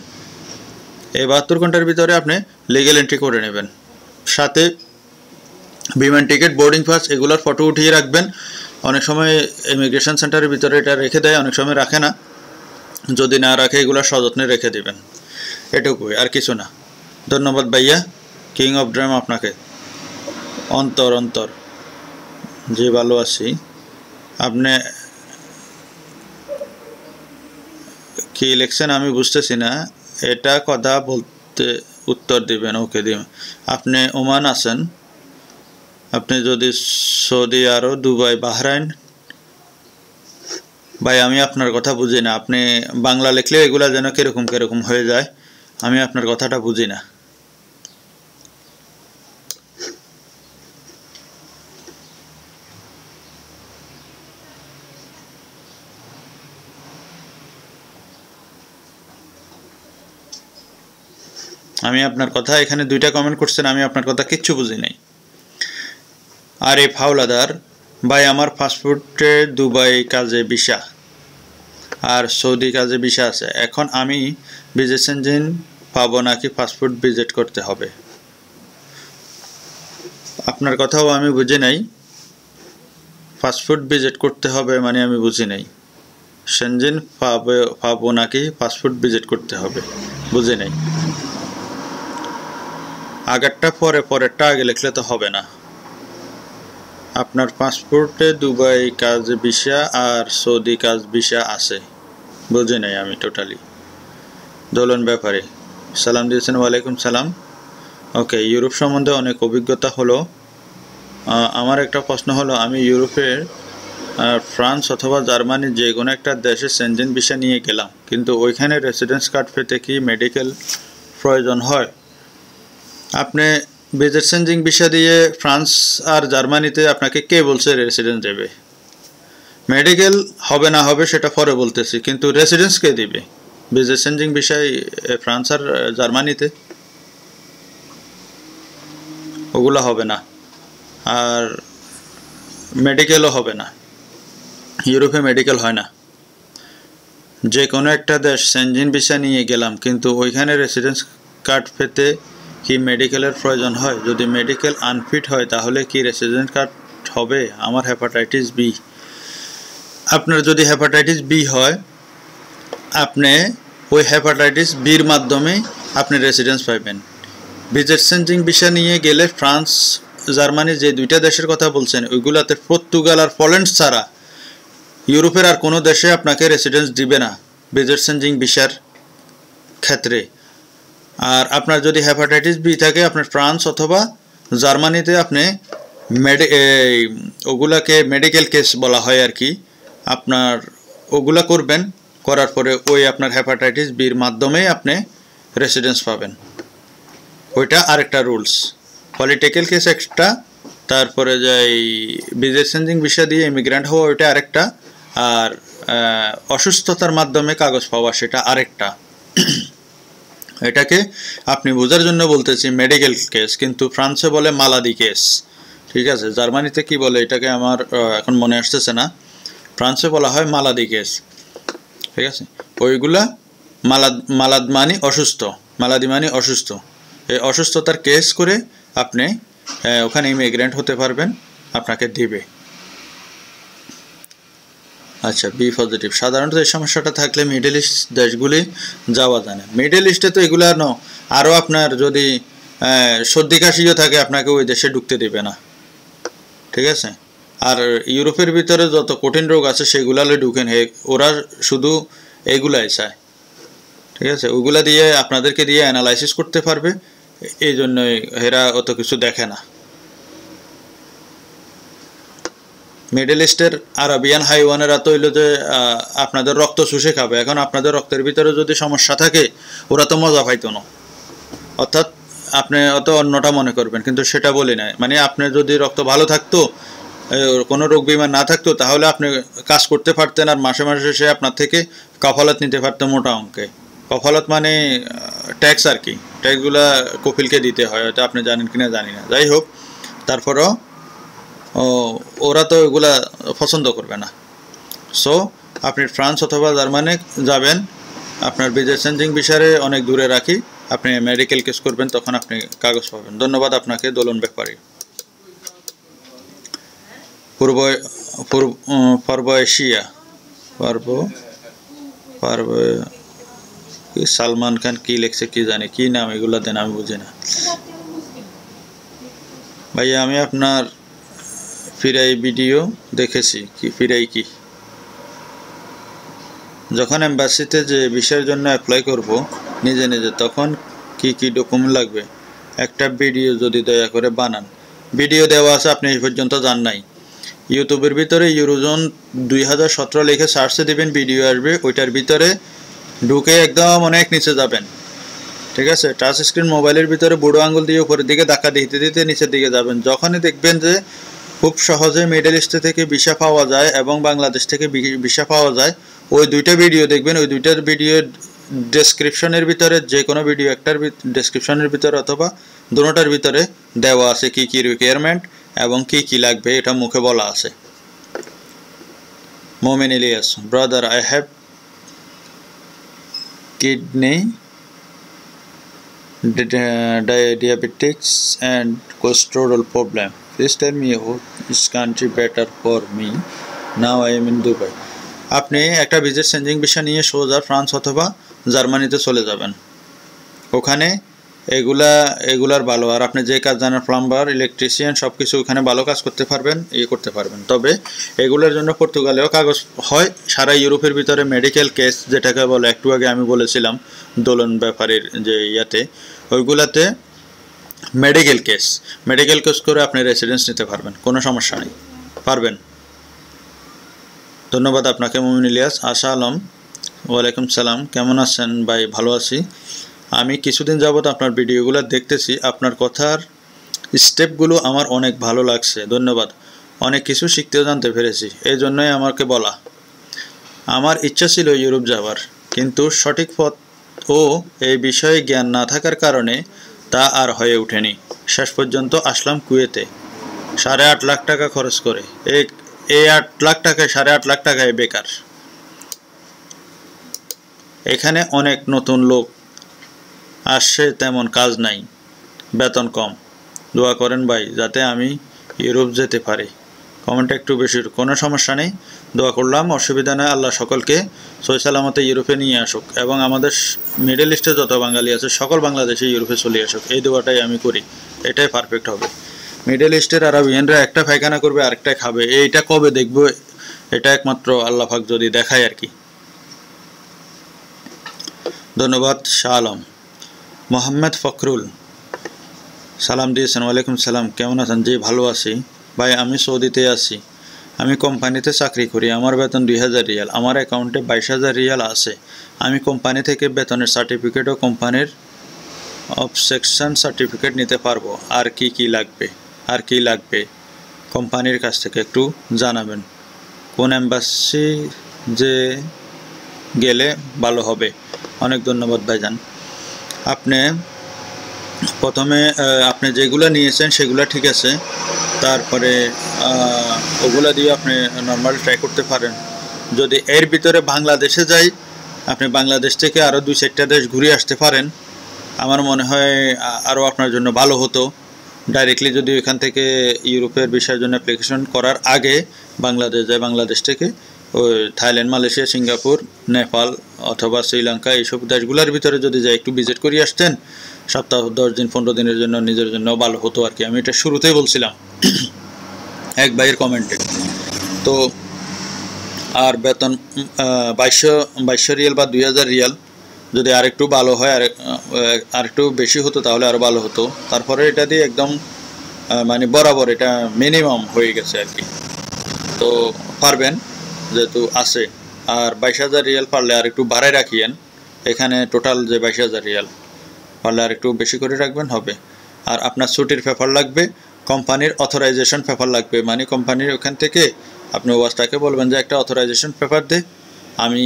এই বাহাত্তর ঘন্টার ভিতরে আপনি লিগেল এন্ট্রি করে নেবেন সাথে বিমান টিকিট বোর্ডিং পাস এগুলোর ফটো উঠিয়ে রাখবেন অনেক সময় ইমিগ্রেশন সেন্টারের ভিতরে এটা রেখে দেয় অনেক সময় রাখে না যদি না রাখে এগুলো সযত্নে রেখে দেবেন এটুকুই আর কিছু না ধন্যবাদ ভাইয়া কিং অফ ড্রাম আপনাকে অন্তর অন্তর জি ভালো আছি আপনি কি লেখছেন আমি বুঝতেছি না এটা কথা বলতে উত্তর দিবেন ওকে দিবেন আপনি ওমান আছেন আপনি যদি সৌদি আরব দুবাই বাহরাইন ভাই আমি আপনার কথা বুঝি না আপনি বাংলা লিখলে এগুলা যেন কীরকম কীরকম হয়ে যায় আমি আপনার কথাটা বুঝি না আমি আপনার কথা এখানে দুইটা কমেন্ট করছেন আমি আপনার কথা কিচ্ছু বুঝি নাই আরে ফাউলাদার ভাই আমার পাসপোর্টে দুবাই কাজে ভিসা আর সৌদি কাজে বিশা আছে এখন আমি বিজনেস ইঞ্জিন পাবো নাকি পাসপোর্ট ভিজিট করতে হবে আপনার কথাও আমি বুঝি নাই পাসপোর্ট ভিজিট করতে হবে মানে আমি বুঝি নাই সেনজিন পাব পাবো নাকি পাসপোর্ট ভিজিট করতে হবে বুঝে নেই আগেরটা পরে পরেরটা আগে লিখলে তো হবে না আপনার পাসপোর্টে দুবাই কাজ ভিসা আর সৌদি কাজ ভিসা আছে বুঝে নাই আমি টোটালি দোলন ব্যাপারে সালাম দিয়েছেন ওয়ালাইকুম সালাম ওকে ইউরোপ সম্বন্ধে অনেক অভিজ্ঞতা হলো আমার একটা প্রশ্ন হলো আমি ইউরোপের ফ্রান্স অথবা জার্মানি যে কোনো একটা দেশে সেনজেন ভিসা নিয়ে গেলাম কিন্তু ওইখানে রেসিডেন্স কার্ড পেতে কি মেডিকেল প্রয়োজন হয় আপনি বেজার চেঞ্জিং বিষয় দিয়ে ফ্রান্স আর জার্মানিতে আপনাকে কে বলছে রেসিডেন্স দেবে মেডিকেল হবে না হবে সেটা পরে বলতেছি কিন্তু রেসিডেন্স কে দিবে ভিজিট চেঞ্জিং বিষয় ফ্রান্স আর জার্মানিতে ওগুলো হবে না আর মেডিকেলও হবে না ইউরোপে মেডিকেল হয় না যে কোনো একটা দেশ সেঞ্জিন বিষয় নিয়ে গেলাম কিন্তু ওইখানে রেসিডেন্স কার্ড পেতে কি মেডিকেলের প্রয়োজন হয় যদি মেডিকেল আনফিট হয় তাহলে কি রেসিডেন্ট কার্ড হবে আমার হেপাটাইটিস বি আপনার যদি হেপাটাইটিস বি হয় আপনি ওই হেপাটাইটিস বির মাধ্যমে আপনি রেসিডেন্স পাইবেন ভিজিট সেন্টিং ভিসা নিয়ে গেলে ফ্রান্স জার্মানি যে দুইটা দেশের কথা বলছেন ওইগুলাতে পর্তুগাল আর পোল্যান্ড ছাড়া ইউরোপের আর কোনো দেশে আপনাকে রেসিডেন্স দিবে না ভিজিট সেন্টিং ভিসার ক্ষেত্রে আর আপনার যদি হ্যাপাটাইটিস বি থাকে আপনার ফ্রান্স অথবা জার্মানিতে আপনি মেডি ওগুলাকে মেডিকেল কেস বলা হয় আর কি আপনার ওগুলা করবেন করার পরে ওই আপনার হ্যাপাটাইটিস বির মাধ্যমেই আপনি রেসিডেন্স পাবেন ওইটা আরেকটা রুলস পলিটিক্যাল কেস একটা তারপরে যাই বিজনেস চেঞ্জিং বিষয় দিয়ে ইমিগ্রান্ট হওয়া ওইটা আরেকটা আর অসুস্থতার মাধ্যমে কাগজ পাওয়া সেটা আরেকটা এটাকে আপনি বোঝার জন্য বলতেছি মেডিকেল কেস কিন্তু ফ্রান্সে বলে মালাদি কেস ঠিক আছে জার্মানিতে কি বলে এটাকে আমার এখন মনে আসতেছে না ফ্রান্সে বলা হয় মালাদি কেস ঠিক আছে ওইগুলা মালাদ মালাদ মানে অসুস্থ মালাদি মানে অসুস্থ এই অসুস্থতার কেস করে আপনি ওখানে ইমিগ্রেন্ট হতে পারবেন আপনাকে দিবে আচ্ছা বি পজিটিভ সাধারণত এই সমস্যাটা থাকলে মিডল ইস্ট দেশগুলি যাওয়া যায় না মিডল ইস্টে তো এগুলো আর আরও আপনার যদি সর্দি কাশিও থাকে আপনাকে ওই দেশে ঢুকতে দেবে না ঠিক আছে আর ইউরোপের ভিতরে যত কঠিন রোগ আছে সেগুলালে ঢুকেন হে ওরা শুধু এগুলাই চায় ঠিক আছে ওগুলা দিয়ে আপনাদেরকে দিয়ে অ্যানালাইসিস করতে পারবে এই জন্যই এরা অত কিছু দেখে না মিডল ইস্টের আরবিয়ান হাইওয়ানেরা তো হইলো যে আপনাদের রক্ত শুষে খাবে এখন আপনাদের রক্তের ভিতরে যদি সমস্যা থাকে ওরা তো মজা পাইতো না অর্থাৎ আপনি অত অন্যটা মনে করবেন কিন্তু সেটা বলি না মানে আপনার যদি রক্ত ভালো থাকতো কোনো রোগ বিমা না থাকতো তাহলে আপনি কাজ করতে পারতেন আর মাসে মাসে সে আপনার থেকে কফালত নিতে পারতো মোটা অঙ্কে কফালত মানে ট্যাক্স আর কি ট্যাক্সগুলা কপিলকে দিতে হয় হয়তো আপনি জানেন কি না জানি না যাই হোক তারপরও ওরা তো এগুলা পছন্দ করবে না সো আপনি ফ্রান্স অথবা জার্মানি যাবেন আপনার বিজয় চেঞ্জিং বিষয়ে অনেক দূরে রাখি আপনি মেডিকেল কেস করবেন তখন আপনি কাগজ পাবেন ধন্যবাদ আপনাকে দোলন ব্যাপারী পূর্ব পূর্ব পর্ব এশিয়া পর্ব পর্ব সালমান খান কি লেখছে কি জানে কি নাম এগুলো দেন আমি বুঝি না ভাইয়া আমি আপনার ফিরাই ভিডিও দেখেছি কি ফিরাই কি যখন এম্বাসিতে যে বিষয়ের জন্য অ্যাপ্লাই করব নিজে নিজে তখন কি কি ডকুমেন্ট লাগবে একটা ভিডিও যদি দয়া করে বানান ভিডিও দেওয়া আছে আপনি এই পর্যন্ত জান নাই ইউটিউবের ভিতরে ইউরোজন দুই হাজার সতেরো লিখে সার্চে দেবেন ভিডিও আসবে ওইটার ভিতরে ঢুকে একদম অনেক নিচে যাবেন ঠিক আছে টাচ স্ক্রিন মোবাইলের ভিতরে বুড়ো আঙুল দিয়ে উপরের দিকে ধাক্কা দিতে দিতে নিচের দিকে যাবেন যখনই দেখবেন যে খুব সহজে মিডল ইস্টে থেকে ভিসা পাওয়া যায় এবং বাংলাদেশ থেকে ভিসা পাওয়া যায় ওই দুইটা ভিডিও দেখবেন ওই দুইটার ভিডিও ডেসক্রিপশনের ভিতরে যে কোনো ভিডিও একটার ডেসক্রিপশনের ভিতরে অথবা দুটার ভিতরে দেওয়া আছে কি কি রিকোয়ারমেন্ট এবং কি কি লাগবে এটা মুখে বলা আছে Momen Ilias brother I have kidney diabetics and cholesterol problem This time I hope this country better for me. Now I am in Dubai. আপনি একটা ভিজিট চেঞ্জিং বিষয় নিয়ে সোজা ফ্রান্স অথবা জার্মানিতে চলে যাবেন ওখানে এগুলা এগুলার ভালো আর আপনি যে কাজ জানেন প্লাম্বার ইলেকট্রিশিয়ান সব কিছু ওখানে ভালো কাজ করতে পারবেন ইয়ে করতে পারবেন তবে এগুলোর জন্য পর্তুগালেও কাগজ হয় সারা ইউরোপের ভিতরে মেডিকেল কেস যেটাকে বলে একটু আগে আমি বলেছিলাম দোলন ব্যাপারের যে ইয়াতে ওইগুলাতে মেডিকেল কেস মেডিকেল কেস করে আপনি রেসিডেন্স নিতে পারবেন কোনো সমস্যা নেই পারবেন ধন্যবাদ আপনাকে মমিন ইলিয়াস আশা আলম ওয়ালাইকুম সালাম কেমন আছেন ভাই ভালো আছি আমি কিছুদিন যাবৎ আপনার ভিডিওগুলো দেখতেছি আপনার কথার স্টেপগুলো আমার অনেক ভালো লাগছে ধন্যবাদ অনেক কিছু শিখতেও জানতে পেরেছি এই জন্যই আমাকে বলা আমার ইচ্ছা ছিল ইউরোপ যাওয়ার কিন্তু সঠিক পথ ও এই বিষয়ে জ্ঞান না থাকার কারণে তা আর হয়ে ওঠেনি শেষ পর্যন্ত আসলাম কুয়েতে সাড়ে আট লাখ টাকা খরচ করে এই আট লাখ টাকায় সাড়ে আট লাখ টাকায় বেকার এখানে অনেক নতুন লোক আসছে তেমন কাজ নাই বেতন কম দোয়া করেন ভাই যাতে আমি ইউরোপ যেতে পারি কমেন্টটা একটু বেশি কোনো সমস্যা নেই দোয়া করলাম অসুবিধা নেই আল্লাহ সকলকে সই সালামতে ইউরোপে নিয়ে আসুক এবং আমাদের মিডল ইস্টে যত বাঙালি আছে সকল বাংলাদেশে ইউরোপে চলে আসুক এই দোয়াটাই আমি করি এটাই পারফেক্ট হবে মিডল ইস্টের আরবিয়ানরা একটা পায়খানা করবে আরেকটা খাবে এইটা কবে দেখবো এটা একমাত্র ফাক যদি দেখায় আর কি ধন্যবাদ শাহ আলম মোহাম্মদ ফখরুল সালাম দিয়েছেন ওয়ালাইকুম সালাম কেমন আছেন জি ভালো আছি ভাই আমি সৌদিতে আছি আমি কোম্পানিতে চাকরি করি আমার বেতন দুই হাজার রিয়াল আমার অ্যাকাউন্টে বাইশ হাজার রিয়াল আছে আমি কোম্পানি থেকে বেতনের সার্টিফিকেট ও কোম্পানির অবসেকশন সার্টিফিকেট নিতে পারবো আর কি কি লাগবে আর কি লাগবে কোম্পানির কাছ থেকে একটু জানাবেন কোন অ্যাম্বাসি যে গেলে ভালো হবে অনেক ধন্যবাদ ভাইজান আপনি প্রথমে আপনি যেগুলো নিয়েছেন সেগুলো ঠিক আছে তারপরে ওগুলো দিয়ে আপনি নর্মাল ট্রাই করতে পারেন যদি এর ভিতরে বাংলাদেশে যাই আপনি বাংলাদেশ থেকে আরও দুই চারটা দেশ ঘুরে আসতে পারেন আমার মনে হয় আরও আপনার জন্য ভালো হতো ডাইরেক্টলি যদি এখান থেকে ইউরোপের বিষয়ের জন্য অ্যাপ্লিকেশন করার আগে বাংলাদেশ যায় বাংলাদেশ থেকে ওই থাইল্যান্ড মালয়েশিয়া সিঙ্গাপুর নেপাল অথবা শ্রীলঙ্কা এইসব দেশগুলোর ভিতরে যদি যাই একটু ভিজিট করে আসতেন সপ্তাহ দশ দিন পনেরো দিনের জন্য নিজের জন্য ভালো হতো আর কি আমি এটা শুরুতেই বলছিলাম এক ভাইয়ের কমেন্টে তো আর বেতন বাইশশো বাইশশো রিয়াল বা দুই হাজার রিয়াল যদি আরেকটু ভালো হয় আর আরেকটু বেশি হতো তাহলে আরও ভালো হতো তারপরে এটা দিয়ে একদম মানে বরাবর এটা মিনিমাম হয়ে গেছে আর কি তো পারবেন যেহেতু আছে আর বাইশ হাজার রিয়াল পারলে আর একটু বাড়াই রাখিয়েন এখানে টোটাল যে বাইশ হাজার রিয়াল পারলে আর একটু বেশি করে রাখবেন হবে আর আপনার ছুটির পেপার লাগবে কোম্পানির অথরাইজেশন পেপার লাগবে মানে কোম্পানির ওখান থেকে আপনি ওয়াসটাকে বলবেন যে একটা অথরাইজেশন পেপার দে আমি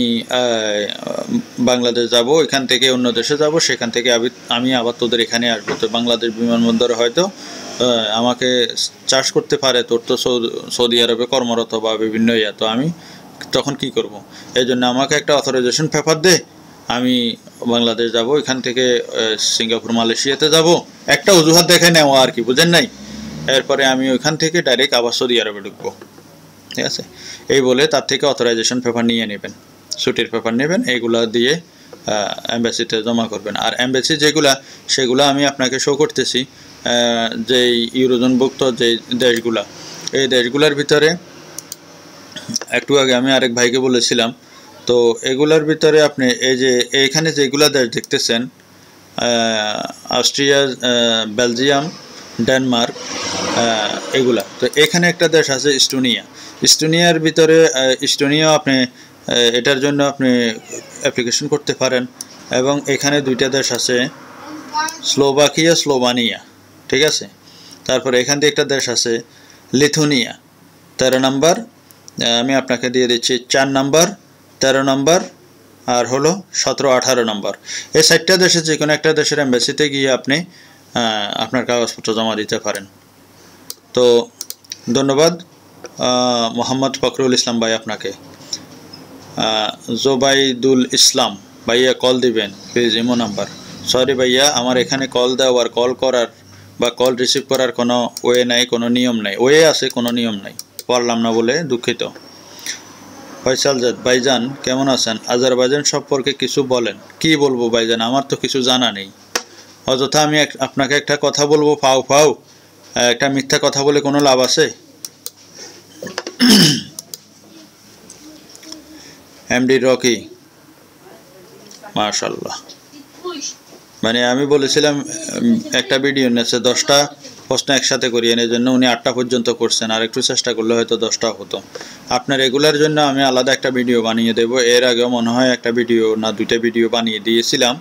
বাংলাদেশ যাব এখান থেকে অন্য দেশে যাব সেখান থেকে আমি আবার তোদের এখানে আসবো তো বাংলাদেশ বিমানবন্দরে হয়তো আমাকে চার্জ করতে পারে তোর তো সৌদি আরবে কর্মরত বা বিভিন্ন ইয়া তো আমি তখন কি করব। এই জন্য আমাকে একটা অথরাইজেশন পেপার দে আমি বাংলাদেশ যাব এখান থেকে সিঙ্গাপুর মালয়েশিয়াতে যাব একটা অজুহাত দেখে নেওয়া আর কি বুঝেন নাই এরপরে আমি ওইখান থেকে ডাইরেক্ট আবার সৌদি আরবে ঢুকবো ঠিক আছে এই বলে তার থেকে অথরাইজেশন পেপার নিয়ে নেবেন ছুটির পেপার নেবেন এইগুলা দিয়ে অ্যাম্বাসিতে জমা করবেন আর অ্যাম্বাসি যেগুলা সেগুলো আমি আপনাকে শো করতেছি যে ইউরোজনভুক্ত যে দেশগুলা এই দেশগুলোর ভিতরে একটু আগে আমি আরেক ভাইকে বলেছিলাম তো এগুলার ভিতরে আপনি এই যে এখানে যেগুলা দেশ দেখতেছেন অস্ট্রিয়া বেলজিয়াম ডেনমার্ক এগুলা তো এখানে একটা দেশ আছে ইস্টোনিয়া ইস্টোনিয়ার ভিতরে ইস্টোনিয়া আপনি এটার জন্য আপনি অ্যাপ্লিকেশন করতে পারেন এবং এখানে দুইটা দেশ আছে স্লোভাকিয়া স্লোভানিয়া ঠিক আছে তারপর এখান থেকে একটা দেশ আছে লিথুনিয়া তেরো নাম্বার আমি আপনাকে দিয়ে দিচ্ছি চার নাম্বার তেরো নম্বর আর হলো সতেরো আঠারো নম্বর এই চারটা দেশে যে কোনো একটা দেশের অ্যাম্বাসিতে গিয়ে আপনি আপনার কাগজপত্র জমা দিতে পারেন তো ধন্যবাদ মোহাম্মদ ফখরুল ইসলাম ভাই আপনাকে জোবাইদুল ইসলাম ভাইয়া কল দিবেন প্লিজ ইমো নাম্বার সরি ভাইয়া আমার এখানে কল দেওয়ার কল করার বা কল রিসিভ করার কোনো ওয়ে নাই কোনো নিয়ম নাই ওয়ে আছে কোনো নিয়ম নাই পারলাম না বলে দুঃখিত ফয়সালজাদ ভাইজান কেমন আছেন আজারবাইজান সম্পর্কে কিছু বলেন কি বলবো ভাইজান আমার তো কিছু জানা নেই অযথা আমি আপনাকে একটা কথা বলবো ফাও ফাও একটা মিথ্যা কথা বলে কোনো লাভ আছে এমডি রকি মাশাল্লাহ মানে আমি বলেছিলাম একটা ভিডিও নেছে দশটা প্রশ্ন একসাথে করিয়ে এর জন্য উনি আটটা পর্যন্ত করছেন আর একটু চেষ্টা করলে হয়তো দশটা হতো আপনার রেগুলার জন্য আমি আলাদা একটা ভিডিও বানিয়ে দেব এর আগেও মনে হয় একটা ভিডিও না দুইটা ভিডিও বানিয়ে দিয়েছিলাম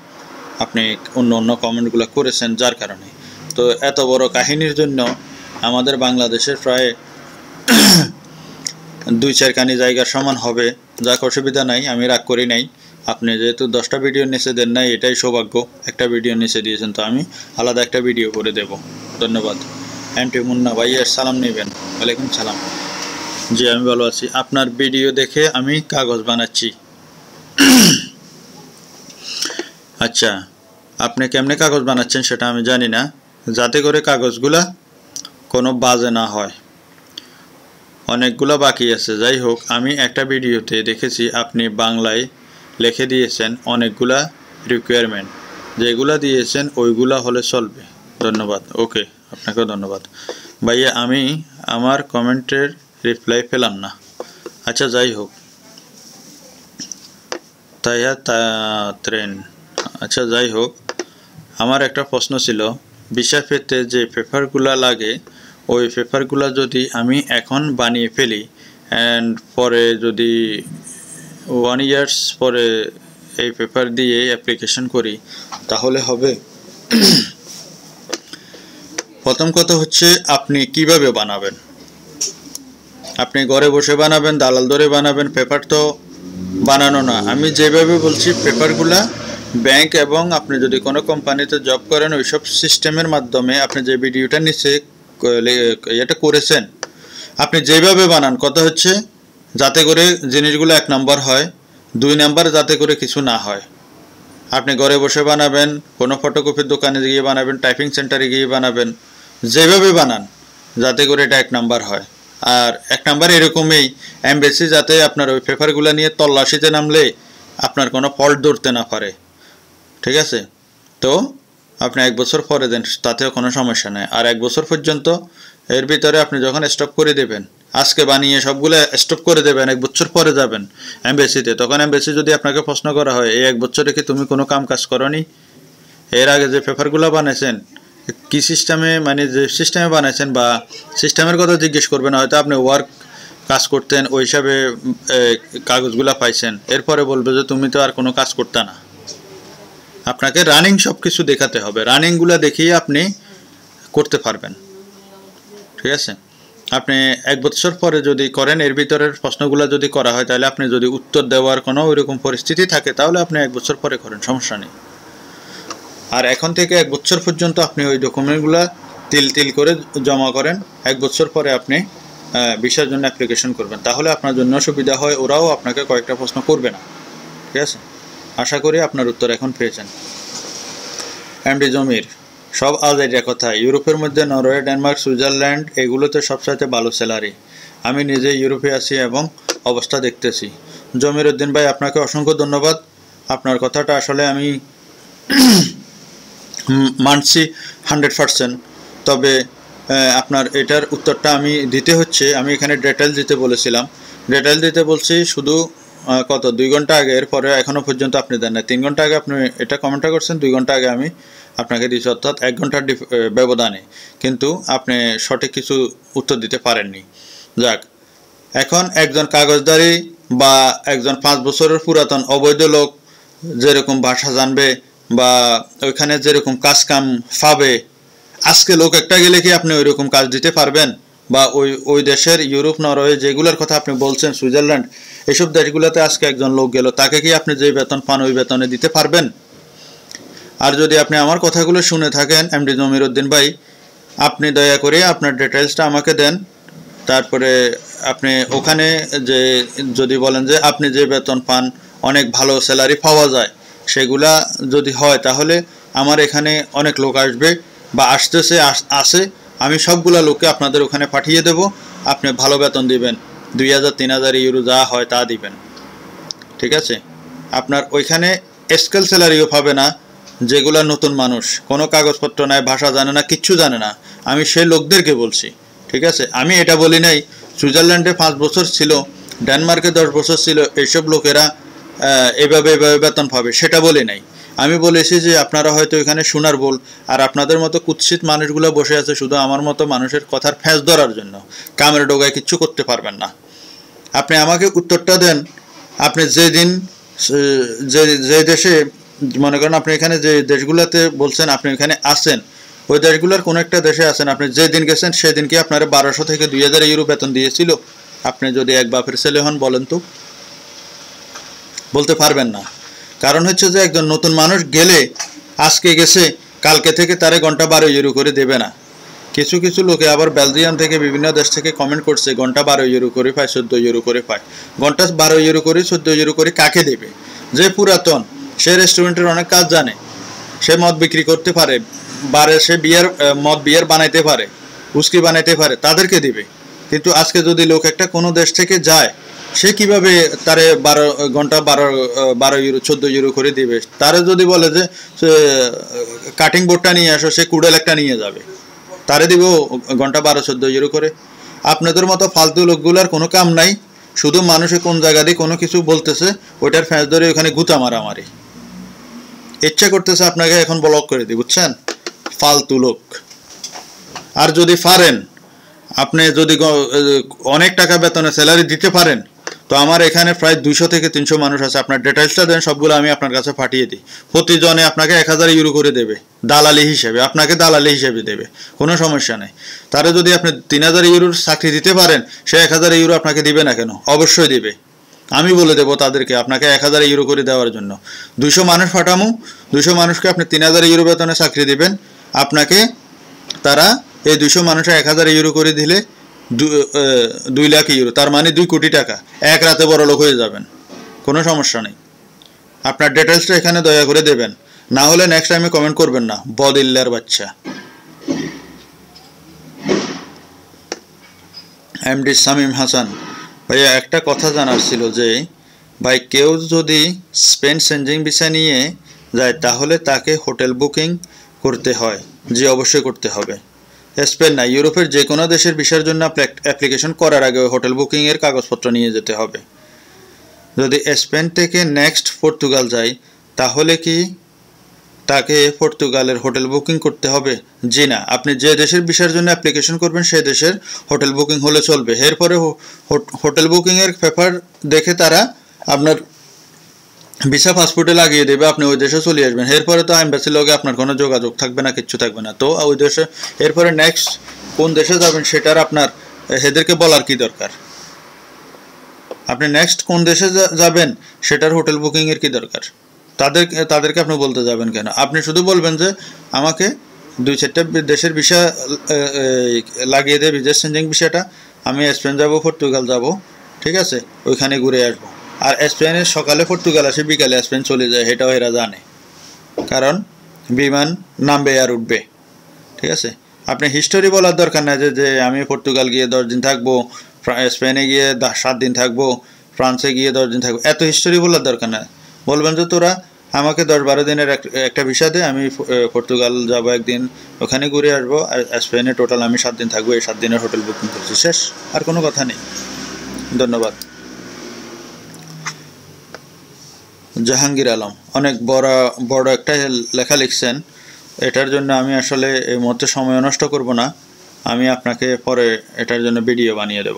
আপনি অন্য অন্য কমেন্টগুলো করেছেন যার কারণে তো এত বড় কাহিনীর জন্য আমাদের বাংলাদেশের প্রায় দুই চারখানি জায়গার সমান হবে যা অসুবিধা নাই আমি রাগ করি নাই আপনি যেহেতু দশটা ভিডিও নিচে দেন নাই এটাই সৌভাগ্য একটা ভিডিও নিচে দিয়েছেন তো আমি আলাদা একটা ভিডিও করে দেব ধন্যবাদ অ্যান্টি মুন্না ভাইয়ের সালাম নেবেন ওয়ালাইকুম সালাম জি আমি ভালো আছি আপনার ভিডিও দেখে আমি কাগজ বানাচ্ছি আচ্ছা আপনি কেমনে কাগজ বানাচ্ছেন সেটা আমি জানি না যাতে করে কাগজগুলা কোনো বাজে না হয় অনেকগুলো বাকি আছে যাই হোক আমি একটা ভিডিওতে দেখেছি আপনি বাংলায় লিখে দিয়েছেন অনেকগুলা রিকোয়ারমেন্ট যেগুলা দিয়েছেন ওইগুলা হলে চলবে ধন্যবাদ ওকে আপনাকে ধন্যবাদ ভাইয়া আমি আমার কমেন্টের রিপ্লাই পেলাম না আচ্ছা যাই হোক তাই ট্রেন আচ্ছা যাই হোক আমার একটা প্রশ্ন ছিল বিশা পেতে যে পেপারগুলো লাগে ওই পেপারগুলো যদি আমি এখন বানিয়ে ফেলি অ্যান্ড পরে যদি ওয়ান ইয়ার্স পরে এই পেপার দিয়ে অ্যাপ্লিকেশন করি তাহলে হবে প্রথম কথা হচ্ছে আপনি কিভাবে বানাবেন আপনি ঘরে বসে বানাবেন দালাল ধরে বানাবেন পেপার তো বানানো না আমি যেভাবে বলছি পেপারগুলা ব্যাংক এবং আপনি যদি কোনো কোম্পানিতে জব করেন ওইসব সিস্টেমের মাধ্যমে আপনি যে ভিডিওটা নিচে এটা করেছেন আপনি যেভাবে বানান কথা হচ্ছে যাতে করে জিনিসগুলো এক নাম্বার হয় দুই নাম্বার যাতে করে কিছু না হয় আপনি ঘরে বসে বানাবেন কোনো ফটোকপির দোকানে গিয়ে বানাবেন টাইপিং সেন্টারে গিয়ে বানাবেন যেভাবে বানান যাতে করে এটা এক নাম্বার হয় আর এক নাম্বার এরকমই এমবেসি যাতে আপনার ওই পেপারগুলো নিয়ে তল্লাশিতে নামলে আপনার কোনো ফল্ট ধরতে না পারে ঠিক আছে তো আপনি এক বছর পরে দেন তাতেও কোনো সমস্যা নেই আর এক বছর পর্যন্ত এর ভিতরে আপনি যখন স্টপ করে দেবেন আজকে বানিয়ে সবগুলো স্টপ করে দেবেন এক বছর পরে যাবেন এমবেসিতে তখন এমবেসি যদি আপনাকে প্রশ্ন করা হয় এই এক বছরে কি তুমি কোনো কাম কাজ করনি এর আগে যে পেপারগুলো বানিয়েছেন কি সিস্টেমে মানে যে সিস্টেমে বানাইছেন বা সিস্টেমের কথা জিজ্ঞেস করবেন হয়তো আপনি ওয়ার্ক কাজ করতেন ওই হিসাবে কাগজগুলো পাইছেন এরপরে বলবে যে তুমি তো আর কোনো কাজ করতে না আপনাকে রানিং সব কিছু দেখাতে হবে রানিংগুলো দেখিয়ে আপনি করতে পারবেন ঠিক আছে আপনি এক বছর পরে যদি করেন এর ভিতরের প্রশ্নগুলো যদি করা হয় তাহলে আপনি যদি উত্তর দেওয়ার কোনো ওইরকম পরিস্থিতি থাকে তাহলে আপনি এক বছর পরে করেন সমস্যা নেই আর এখন থেকে এক বছর পর্যন্ত আপনি ওই ডকুমেন্টগুলো তিল তিল করে জমা করেন এক বছর পরে আপনি ভিসার জন্য অ্যাপ্লিকেশন করবেন তাহলে আপনার জন্য সুবিধা হয় ওরাও আপনাকে কয়েকটা প্রশ্ন করবে না ঠিক আছে আশা করি আপনার উত্তর এখন পেয়েছেন এমডি জমির সব এটা কথা ইউরোপের মধ্যে নরওয়ে ডেনমার্ক সুইজারল্যান্ড এগুলোতে সবসাথে ভালো স্যালারি আমি নিজে ইউরোপে আছি এবং অবস্থা দেখতেছি জমির উদ্দিন ভাই আপনাকে অসংখ্য ধন্যবাদ আপনার কথাটা আসলে আমি [CLEARS THROAT] মানছি হান্ড্রেড পারসেন্ট তবে আপনার এটার উত্তরটা আমি দিতে হচ্ছে আমি এখানে ডেটেল দিতে বলেছিলাম ডেটেল দিতে বলছি শুধু কত দুই ঘন্টা আগে এরপরে এখনও পর্যন্ত আপনি দেন না তিন ঘন্টা আগে আপনি এটা কমেন্টটা করছেন দুই ঘন্টা আগে আমি আপনাকে দিয়েছে অর্থাৎ এক ঘন্টার ব্যবধানে কিন্তু আপনি সঠিক কিছু উত্তর দিতে পারেননি যাক এখন একজন কাগজদারি বা একজন পাঁচ বছরের পুরাতন অবৈধ লোক যেরকম ভাষা জানবে বা ওইখানে যেরকম কাজ কাম পাবে আজকে লোক একটা গেলে কি আপনি ওইরকম কাজ দিতে পারবেন বা ওই ওই দেশের ইউরোপ নরওয়ে যেগুলোর কথা আপনি বলছেন সুইজারল্যান্ড এসব দেশগুলোতে আজকে একজন লোক গেল তাকে কি আপনি যে বেতন পান ওই বেতনে দিতে পারবেন আর যদি আপনি আমার কথাগুলো শুনে থাকেন এমডি জমির উদ্দিন ভাই আপনি দয়া করে আপনার ডিটেলসটা আমাকে দেন তারপরে আপনি ওখানে যে যদি বলেন যে আপনি যে বেতন পান অনেক ভালো স্যালারি পাওয়া যায় সেগুলা যদি হয় তাহলে আমার এখানে অনেক লোক আসবে বা আসতেছে আসে আমি সবগুলা লোককে আপনাদের ওখানে পাঠিয়ে দেব আপনি ভালো বেতন দিবেন দুই হাজার তিন হাজার ইউরো যা হয় তা দিবেন ঠিক আছে আপনার ওইখানে স্কেল স্যালারিও পাবে না যেগুলো নতুন মানুষ কোনো কাগজপত্র নাই ভাষা জানে না কিচ্ছু জানে না আমি সেই লোকদেরকে বলছি ঠিক আছে আমি এটা বলি নাই সুইজারল্যান্ডে পাঁচ বছর ছিল ডেনমার্কে দশ বছর ছিল এইসব লোকেরা এভাবে এভাবে বেতন পাবে সেটা বলি নাই আমি বলেছি যে আপনারা হয়তো এখানে শোনার বল আর আপনাদের মতো কুৎসিত মানুষগুলো বসে আছে শুধু আমার মতো মানুষের কথার ফ্যাঁস ধরার জন্য কামের ডোগায় কিচ্ছু করতে পারবেন না আপনি আমাকে উত্তরটা দেন আপনি যেদিন যে যে দেশে মনে করেন আপনি এখানে যে দেশগুলোতে বলছেন আপনি এখানে আসেন ওই দেশগুলোর কোনো একটা দেশে আছেন আপনি যে দিন গেছেন সেদিন কি আপনার বারোশো থেকে দুই হাজার ইউরো বেতন দিয়েছিল আপনি যদি এক বাপের ছেলে হন বলেন তো বলতে পারবেন না কারণ হচ্ছে যে একজন নতুন মানুষ গেলে আজকে গেছে কালকে থেকে তারে ঘন্টা বারো ইউরো করে দেবে না কিছু কিছু লোকে আবার বেলজিয়াম থেকে বিভিন্ন দেশ থেকে কমেন্ট করছে ঘন্টা বারো ইউরো করে পায় চোদ্দো ইউরো করে পায় ঘন্টা বারো ইউরো করে চোদ্দো ইউরো করে কাকে দেবে যে পুরাতন সে রেস্টুরেন্টের অনেক কাজ জানে সে মদ বিক্রি করতে পারে বারে সে বিয়ার মদ বিয়ার বানাইতে পারে উস্কি বানাইতে পারে তাদেরকে দিবে কিন্তু আজকে যদি লোক একটা কোনো দেশ থেকে যায় সে কিভাবে তারে বারো ঘন্টা বারো বারো ইউরো চোদ্দো ইউরো করে দিবে তারে যদি বলে যে কাটিং বোর্ডটা নিয়ে আসো সে কুড়েল একটা নিয়ে যাবে তারে দিব ঘন্টা বারো চোদ্দো ইউরো করে আপনাদের মতো ফালতু লোকগুলোর কোনো কাম নাই শুধু মানুষে কোন জায়গা দিয়ে কোনো কিছু বলতেছে ওইটার ফ্যাঁস ধরে ওখানে গুতা মারামারি ইচ্ছা করতেছে আপনাকে এখন ব্লক করে দিই বুঝছেন ফালতু লোক আর যদি পারেন আপনি যদি অনেক টাকা বেতনে স্যালারি দিতে পারেন তো আমার এখানে প্রায় দুশো থেকে তিনশো মানুষ আছে আপনার ডিটেলসটা দেন সবগুলো আমি আপনার কাছে পাঠিয়ে দিই প্রতিজনে আপনাকে এক হাজার ইউরো করে দেবে দালালি হিসেবে আপনাকে দালালি হিসেবে দেবে কোনো সমস্যা নেই তারা যদি আপনি তিন হাজার ইউরোর চাকরি দিতে পারেন সে এক হাজার ইউরো আপনাকে দিবে না কেন অবশ্যই দিবে আমি বলে দেবো তাদেরকে আপনাকে এক হাজার ইউরো করে দেওয়ার জন্য দুশো মানুষ পাঠামো দুশো মানুষকে আপনি তিন হাজার ইউরো বেতনে চাকরি দেবেন আপনাকে তারা এই দুশো মানুষে এক হাজার ইউরো করে দিলে দুই লাখ ইউরো তার মানে দুই কোটি টাকা এক রাতে বড় লোক হয়ে যাবেন কোনো সমস্যা নেই আপনার ডিটেলসটা এখানে দয়া করে দেবেন না হলে নেক্সট টাইমে কমেন্ট করবেন না বদিল্লার বাচ্চা এম ডি শামীম হাসান ভাইয়া একটা কথা জানার ছিল যে ভাই কেউ যদি স্পেন চেঞ্জিং ভিসা নিয়ে যায় তাহলে তাকে হোটেল বুকিং করতে হয় যে অবশ্যই করতে হবে স্পেন না ইউরোপের যে কোনো দেশের ভিসার জন্য অ্যাপ্লিকেশন করার আগে হোটেল বুকিংয়ের কাগজপত্র নিয়ে যেতে হবে যদি স্পেন থেকে নেক্সট পর্তুগাল যায় তাহলে কি তাকে পর্তুগালের হোটেল বুকিং করতে হবে জি না আপনি যে দেশের ভিসার জন্য অ্যাপ্লিকেশন করবেন সেই দেশের হোটেল বুকিং হলে চলবে এরপরে হোটেল বুকিংয়ের পেপার দেখে তারা আপনার ভিসা পাসপোর্টে লাগিয়ে দেবে আপনি ওই দেশে চলে আসবেন এরপরে তো এম্বাসির লগে আপনার কোনো যোগাযোগ থাকবে না কিচ্ছু থাকবে না তো ওই দেশে এরপরে নেক্সট কোন দেশে যাবেন সেটার আপনার এদেরকে বলার কি দরকার আপনি নেক্সট কোন দেশে যাবেন সেটার হোটেল বুকিংয়ের কি দরকার তাদের তাদেরকে আপনি বলতে যাবেন কেন আপনি শুধু বলবেন যে আমাকে দুই চারটা দেশের বিষয় লাগিয়ে দেয় বিদেশ চেঞ্জিং বিষয়টা আমি স্পেন যাব পর্তুগাল যাব ঠিক আছে ওইখানে ঘুরে আসব আর স্পেনে সকালে পর্তুগাল আসে বিকালে স্পেন চলে যায় সেটাও এরা জানে কারণ বিমান নামবে আর উঠবে ঠিক আছে আপনি হিস্টোরি বলার দরকার নাই যে যে আমি পর্তুগাল গিয়ে দশ দিন থাকবো স্পেনে গিয়ে সাত দিন থাকবো ফ্রান্সে গিয়ে দশ দিন থাকবো এত হিস্টোরি বলার দরকার নাই বলবেন যে তোরা আমাকে দশ বারো দিনের একটা ভিসা দে আমি পর্তুগাল যাব একদিন ওখানে ঘুরে আসবো আর স্পেনে টোটাল আমি সাত দিন থাকবো এই সাত দিনের হোটেল বুকিং করছি শেষ আর কোনো কথা নেই ধন্যবাদ জাহাঙ্গীর আলম অনেক বড় বড় একটা লেখা লিখছেন এটার জন্য আমি আসলে এই মুহূর্তে সময় নষ্ট করব না আমি আপনাকে পরে এটার জন্য ভিডিও বানিয়ে দেব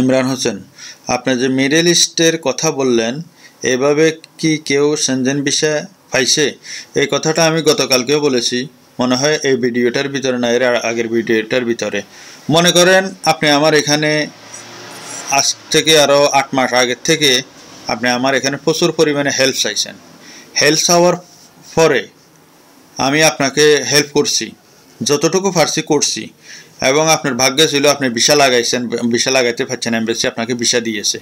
ইমরান হোসেন আপনি যে মিডল ইস্টের কথা বললেন এভাবে কি কেউ সেনজেন ভিসা পাইছে এই কথাটা আমি গতকালকেও বলেছি মনে হয় এই ভিডিওটার ভিতরে না এর আগের ভিডিওটার ভিতরে মনে করেন আপনি আমার এখানে আজ থেকে আরও আট মাস আগের থেকে আপনি আমার এখানে প্রচুর পরিমাণে হেল্প চাইছেন হেল্প চাওয়ার পরে আমি আপনাকে হেল্প করছি যতটুকু ফার্সি করছি এবং আপনার ভাগ্য ছিল আপনি বিশা লাগাইছেন বিশা লাগাইতে পারছেন অ্যাম্বাসি আপনাকে বিশা দিয়েছে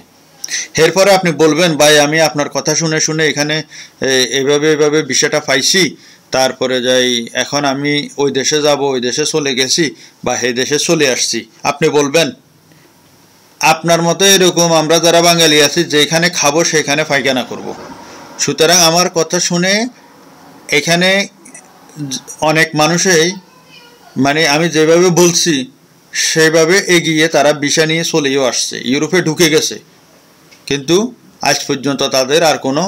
এরপরে আপনি বলবেন ভাই আমি আপনার কথা শুনে শুনে এখানে এভাবে এভাবে বিশাটা পাইছি তারপরে যাই এখন আমি ওই দেশে যাব ওই দেশে চলে গেছি বা সেই দেশে চলে আসছি আপনি বলবেন আপনার মতো এরকম আমরা যারা বাঙালি আছি যেখানে খাবো সেখানে ফাইকানা করব। সুতরাং আমার কথা শুনে এখানে অনেক মানুষেই মানে আমি যেভাবে বলছি সেভাবে এগিয়ে তারা বিষা নিয়ে চলেও আসছে ইউরোপে ঢুকে গেছে কিন্তু আজ পর্যন্ত তাদের আর কোনো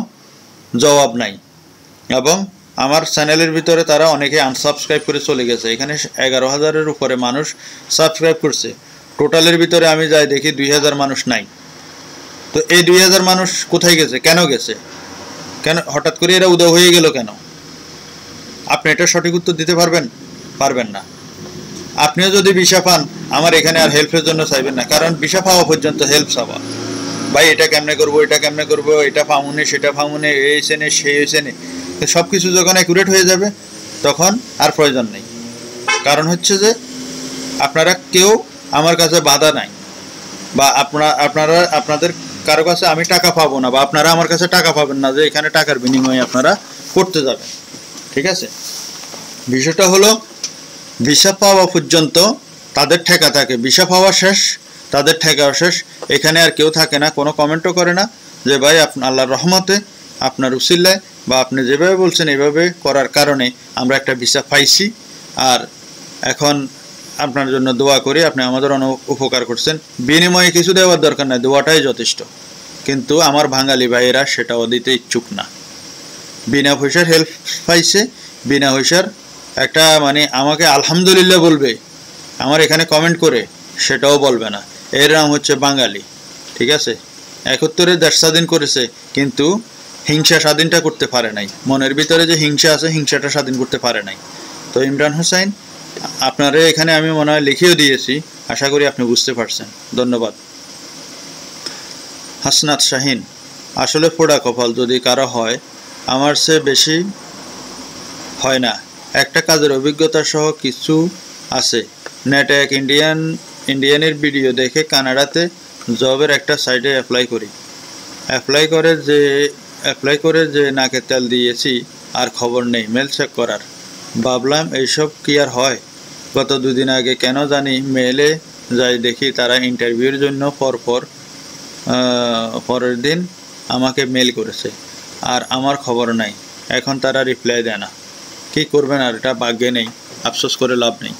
জবাব নাই এবং আমার চ্যানেলের ভিতরে তারা অনেকে আনসাবস্ক্রাইব করে চলে গেছে এখানে এগারো হাজারের উপরে মানুষ সাবস্ক্রাইব করছে টোটালের ভিতরে আমি যাই দেখি দুই হাজার মানুষ নাই তো এই দুই হাজার মানুষ কোথায় গেছে কেন গেছে কেন হঠাৎ করে এরা উদয় হয়ে গেল কেন আপনি এটা সঠিক উত্তর দিতে পারবেন পারবেন না আপনিও যদি ভিসা পান আমার এখানে আর হেল্পের জন্য চাইবেন না কারণ ভিসা পাওয়া পর্যন্ত হেল্প চাওয়া ভাই এটা কেমনে করব এটা কেমনে করব এটা পামুনে সেটা পামুনে এই সেনে সেই সেনে সব কিছু যখন অ্যাকুরেট হয়ে যাবে তখন আর প্রয়োজন নেই কারণ হচ্ছে যে আপনারা কেউ আমার কাছে বাধা নাই বা আপনার আপনারা আপনাদের কারো কাছে আমি টাকা পাবো না বা আপনারা আমার কাছে টাকা পাবেন না যে এখানে টাকার বিনিময়ে আপনারা করতে যাবেন ঠিক আছে বিষয়টা হলো বিষা পাওয়া পর্যন্ত তাদের ঠেকা থাকে বিষা পাওয়া শেষ তাদের ঠেকাও শেষ এখানে আর কেউ থাকে না কোনো কমেন্টও করে না যে ভাই আপনার আল্লাহর রহমতে আপনার উসিল্লায় বা আপনি যেভাবে বলছেন এভাবে করার কারণে আমরা একটা ভিসা পাইছি আর এখন আপনার জন্য দোয়া করি আপনি আমাদের অনেক উপকার করছেন বিনিময়ে কিছু দেওয়ার দরকার নাই দোয়াটাই যথেষ্ট কিন্তু আমার বাঙালি ভাইয়েরা সেটাও দিতে ইচ্ছুক না বিনা পয়সার হেল্প পাইছে বিনা পয়সার একটা মানে আমাকে আলহামদুলিল্লাহ বলবে আমার এখানে কমেন্ট করে সেটাও বলবে না এর নাম হচ্ছে বাঙালি ঠিক আছে একত্তরে দেশ স্বাধীন করেছে কিন্তু হিংসা স্বাধীনটা করতে পারে নাই মনের ভিতরে যে হিংসা আছে হিংসাটা স্বাধীন করতে পারে নাই তো ইমরান হোসেন আপনারা এখানে আমি মনে হয় লিখেও দিয়েছি আশা করি আপনি বুঝতে পারছেন ধন্যবাদ হাসনাত শাহিন আসলে ফোড়া কপাল যদি কারো হয় আমার সে বেশি হয় না একটা কাজের অভিজ্ঞতা সহ কিছু আছে নেটে এক ইন্ডিয়ান ইন্ডিয়ানের ভিডিও দেখে কানাডাতে জবের একটা সাইটে অ্যাপ্লাই করি অ্যাপ্লাই করে যে অ্যাপ্লাই করে যে নাকে তেল দিয়েছি আর খবর নেই মেল চেক করার ভাবলাম এইসব কি আর হয় গত দুদিন আগে কেন জানি মেলে যাই দেখি তারা ইন্টারভিউর জন্য পরপর পরের দিন আমাকে মেল করেছে আর আমার খবর নাই এখন তারা রিপ্লাই দেয় না কী করবেন আর এটা ভাগ্যে নেই আফসোস করে লাভ নেই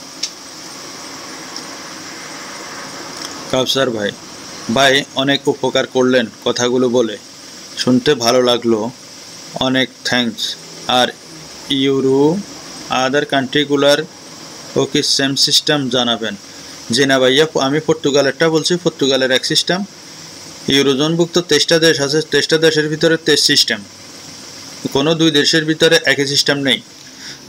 কাউসার ভাই ভাই অনেক উপকার করলেন কথাগুলো বলে শুনতে ভালো লাগলো অনেক থ্যাংকস আর ইউরো আদার কান্ট্রিগুলার ও কি সেম সিস্টেম জানাবেন যে না ভাইয়া আমি পর্তুগালেরটা বলছি পর্তুগালের এক সিস্টেম ইউরোজনভুক্ত তেইশটা দেশ আছে তেইশটা দেশের ভিতরে তেইশ সিস্টেম কোনো দুই দেশের ভিতরে একই সিস্টেম নেই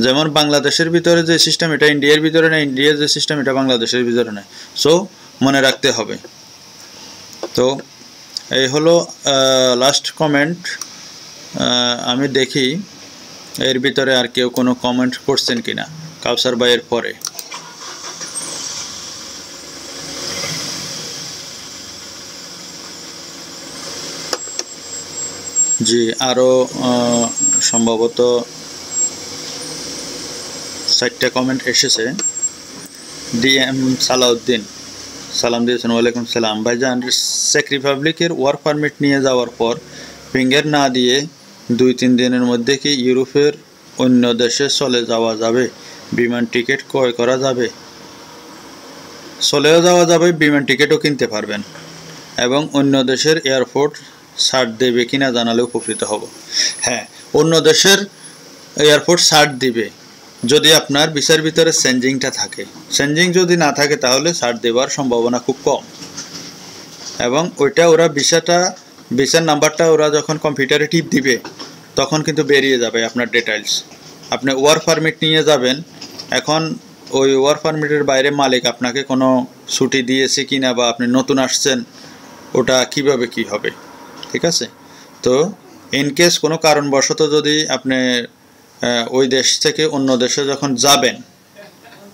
যেমন বাংলাদেশের ভিতরে যে সিস্টেম এটা ইন্ডিয়ার ভিতরে না ইন্ডিয়ার যে সিস্টেম এটা বাংলাদেশের ভিতরে না সো মনে রাখতে হবে তো এই হলো লাস্ট কমেন্ট আমি দেখি এর ভিতরে আর কেউ কোনো কমেন্ট করছেন কিনা কাউসার বাইয়ের পরে জি আরও সম্ভবত চারটা কমেন্ট এসেছে ডিএম সালাউদ্দিন সালাম দিয়েছেন ওয়ালাইকুম সালাম ভাইজান চেক রিপাবলিকের ওয়ার্ক পারমিট নিয়ে যাওয়ার পর ফিঙ্গার না দিয়ে দুই তিন দিনের মধ্যে কি ইউরোপের অন্য দেশে চলে যাওয়া যাবে বিমান টিকিট ক্রয় করা যাবে চলেও যাওয়া যাবে বিমান টিকিটও কিনতে পারবেন এবং অন্য দেশের এয়ারপোর্ট ছাড় দেবে কিনা জানালে উপকৃত হব হ্যাঁ অন্য দেশের এয়ারপোর্ট ছাড় দিবে যদি আপনার বিষের ভিতরে সেঞ্জিংটা থাকে সেঞ্জিং যদি না থাকে তাহলে সার দেওয়ার সম্ভাবনা খুব কম এবং ওইটা ওরা বিষাটা বিষের নাম্বারটা ওরা যখন কম্পিউটারে টিপ দিবে তখন কিন্তু বেরিয়ে যাবে আপনার ডিটেলস আপনি ওয়ার পারমিট নিয়ে যাবেন এখন ওই ওয়ার পারমিটের বাইরে মালিক আপনাকে কোনো ছুটি দিয়েছে কি না বা আপনি নতুন আসছেন ওটা কিভাবে কি হবে ঠিক আছে তো ইনকেস কোনো কারণবশত যদি আপনি ওই দেশ থেকে অন্য দেশে যখন যাবেন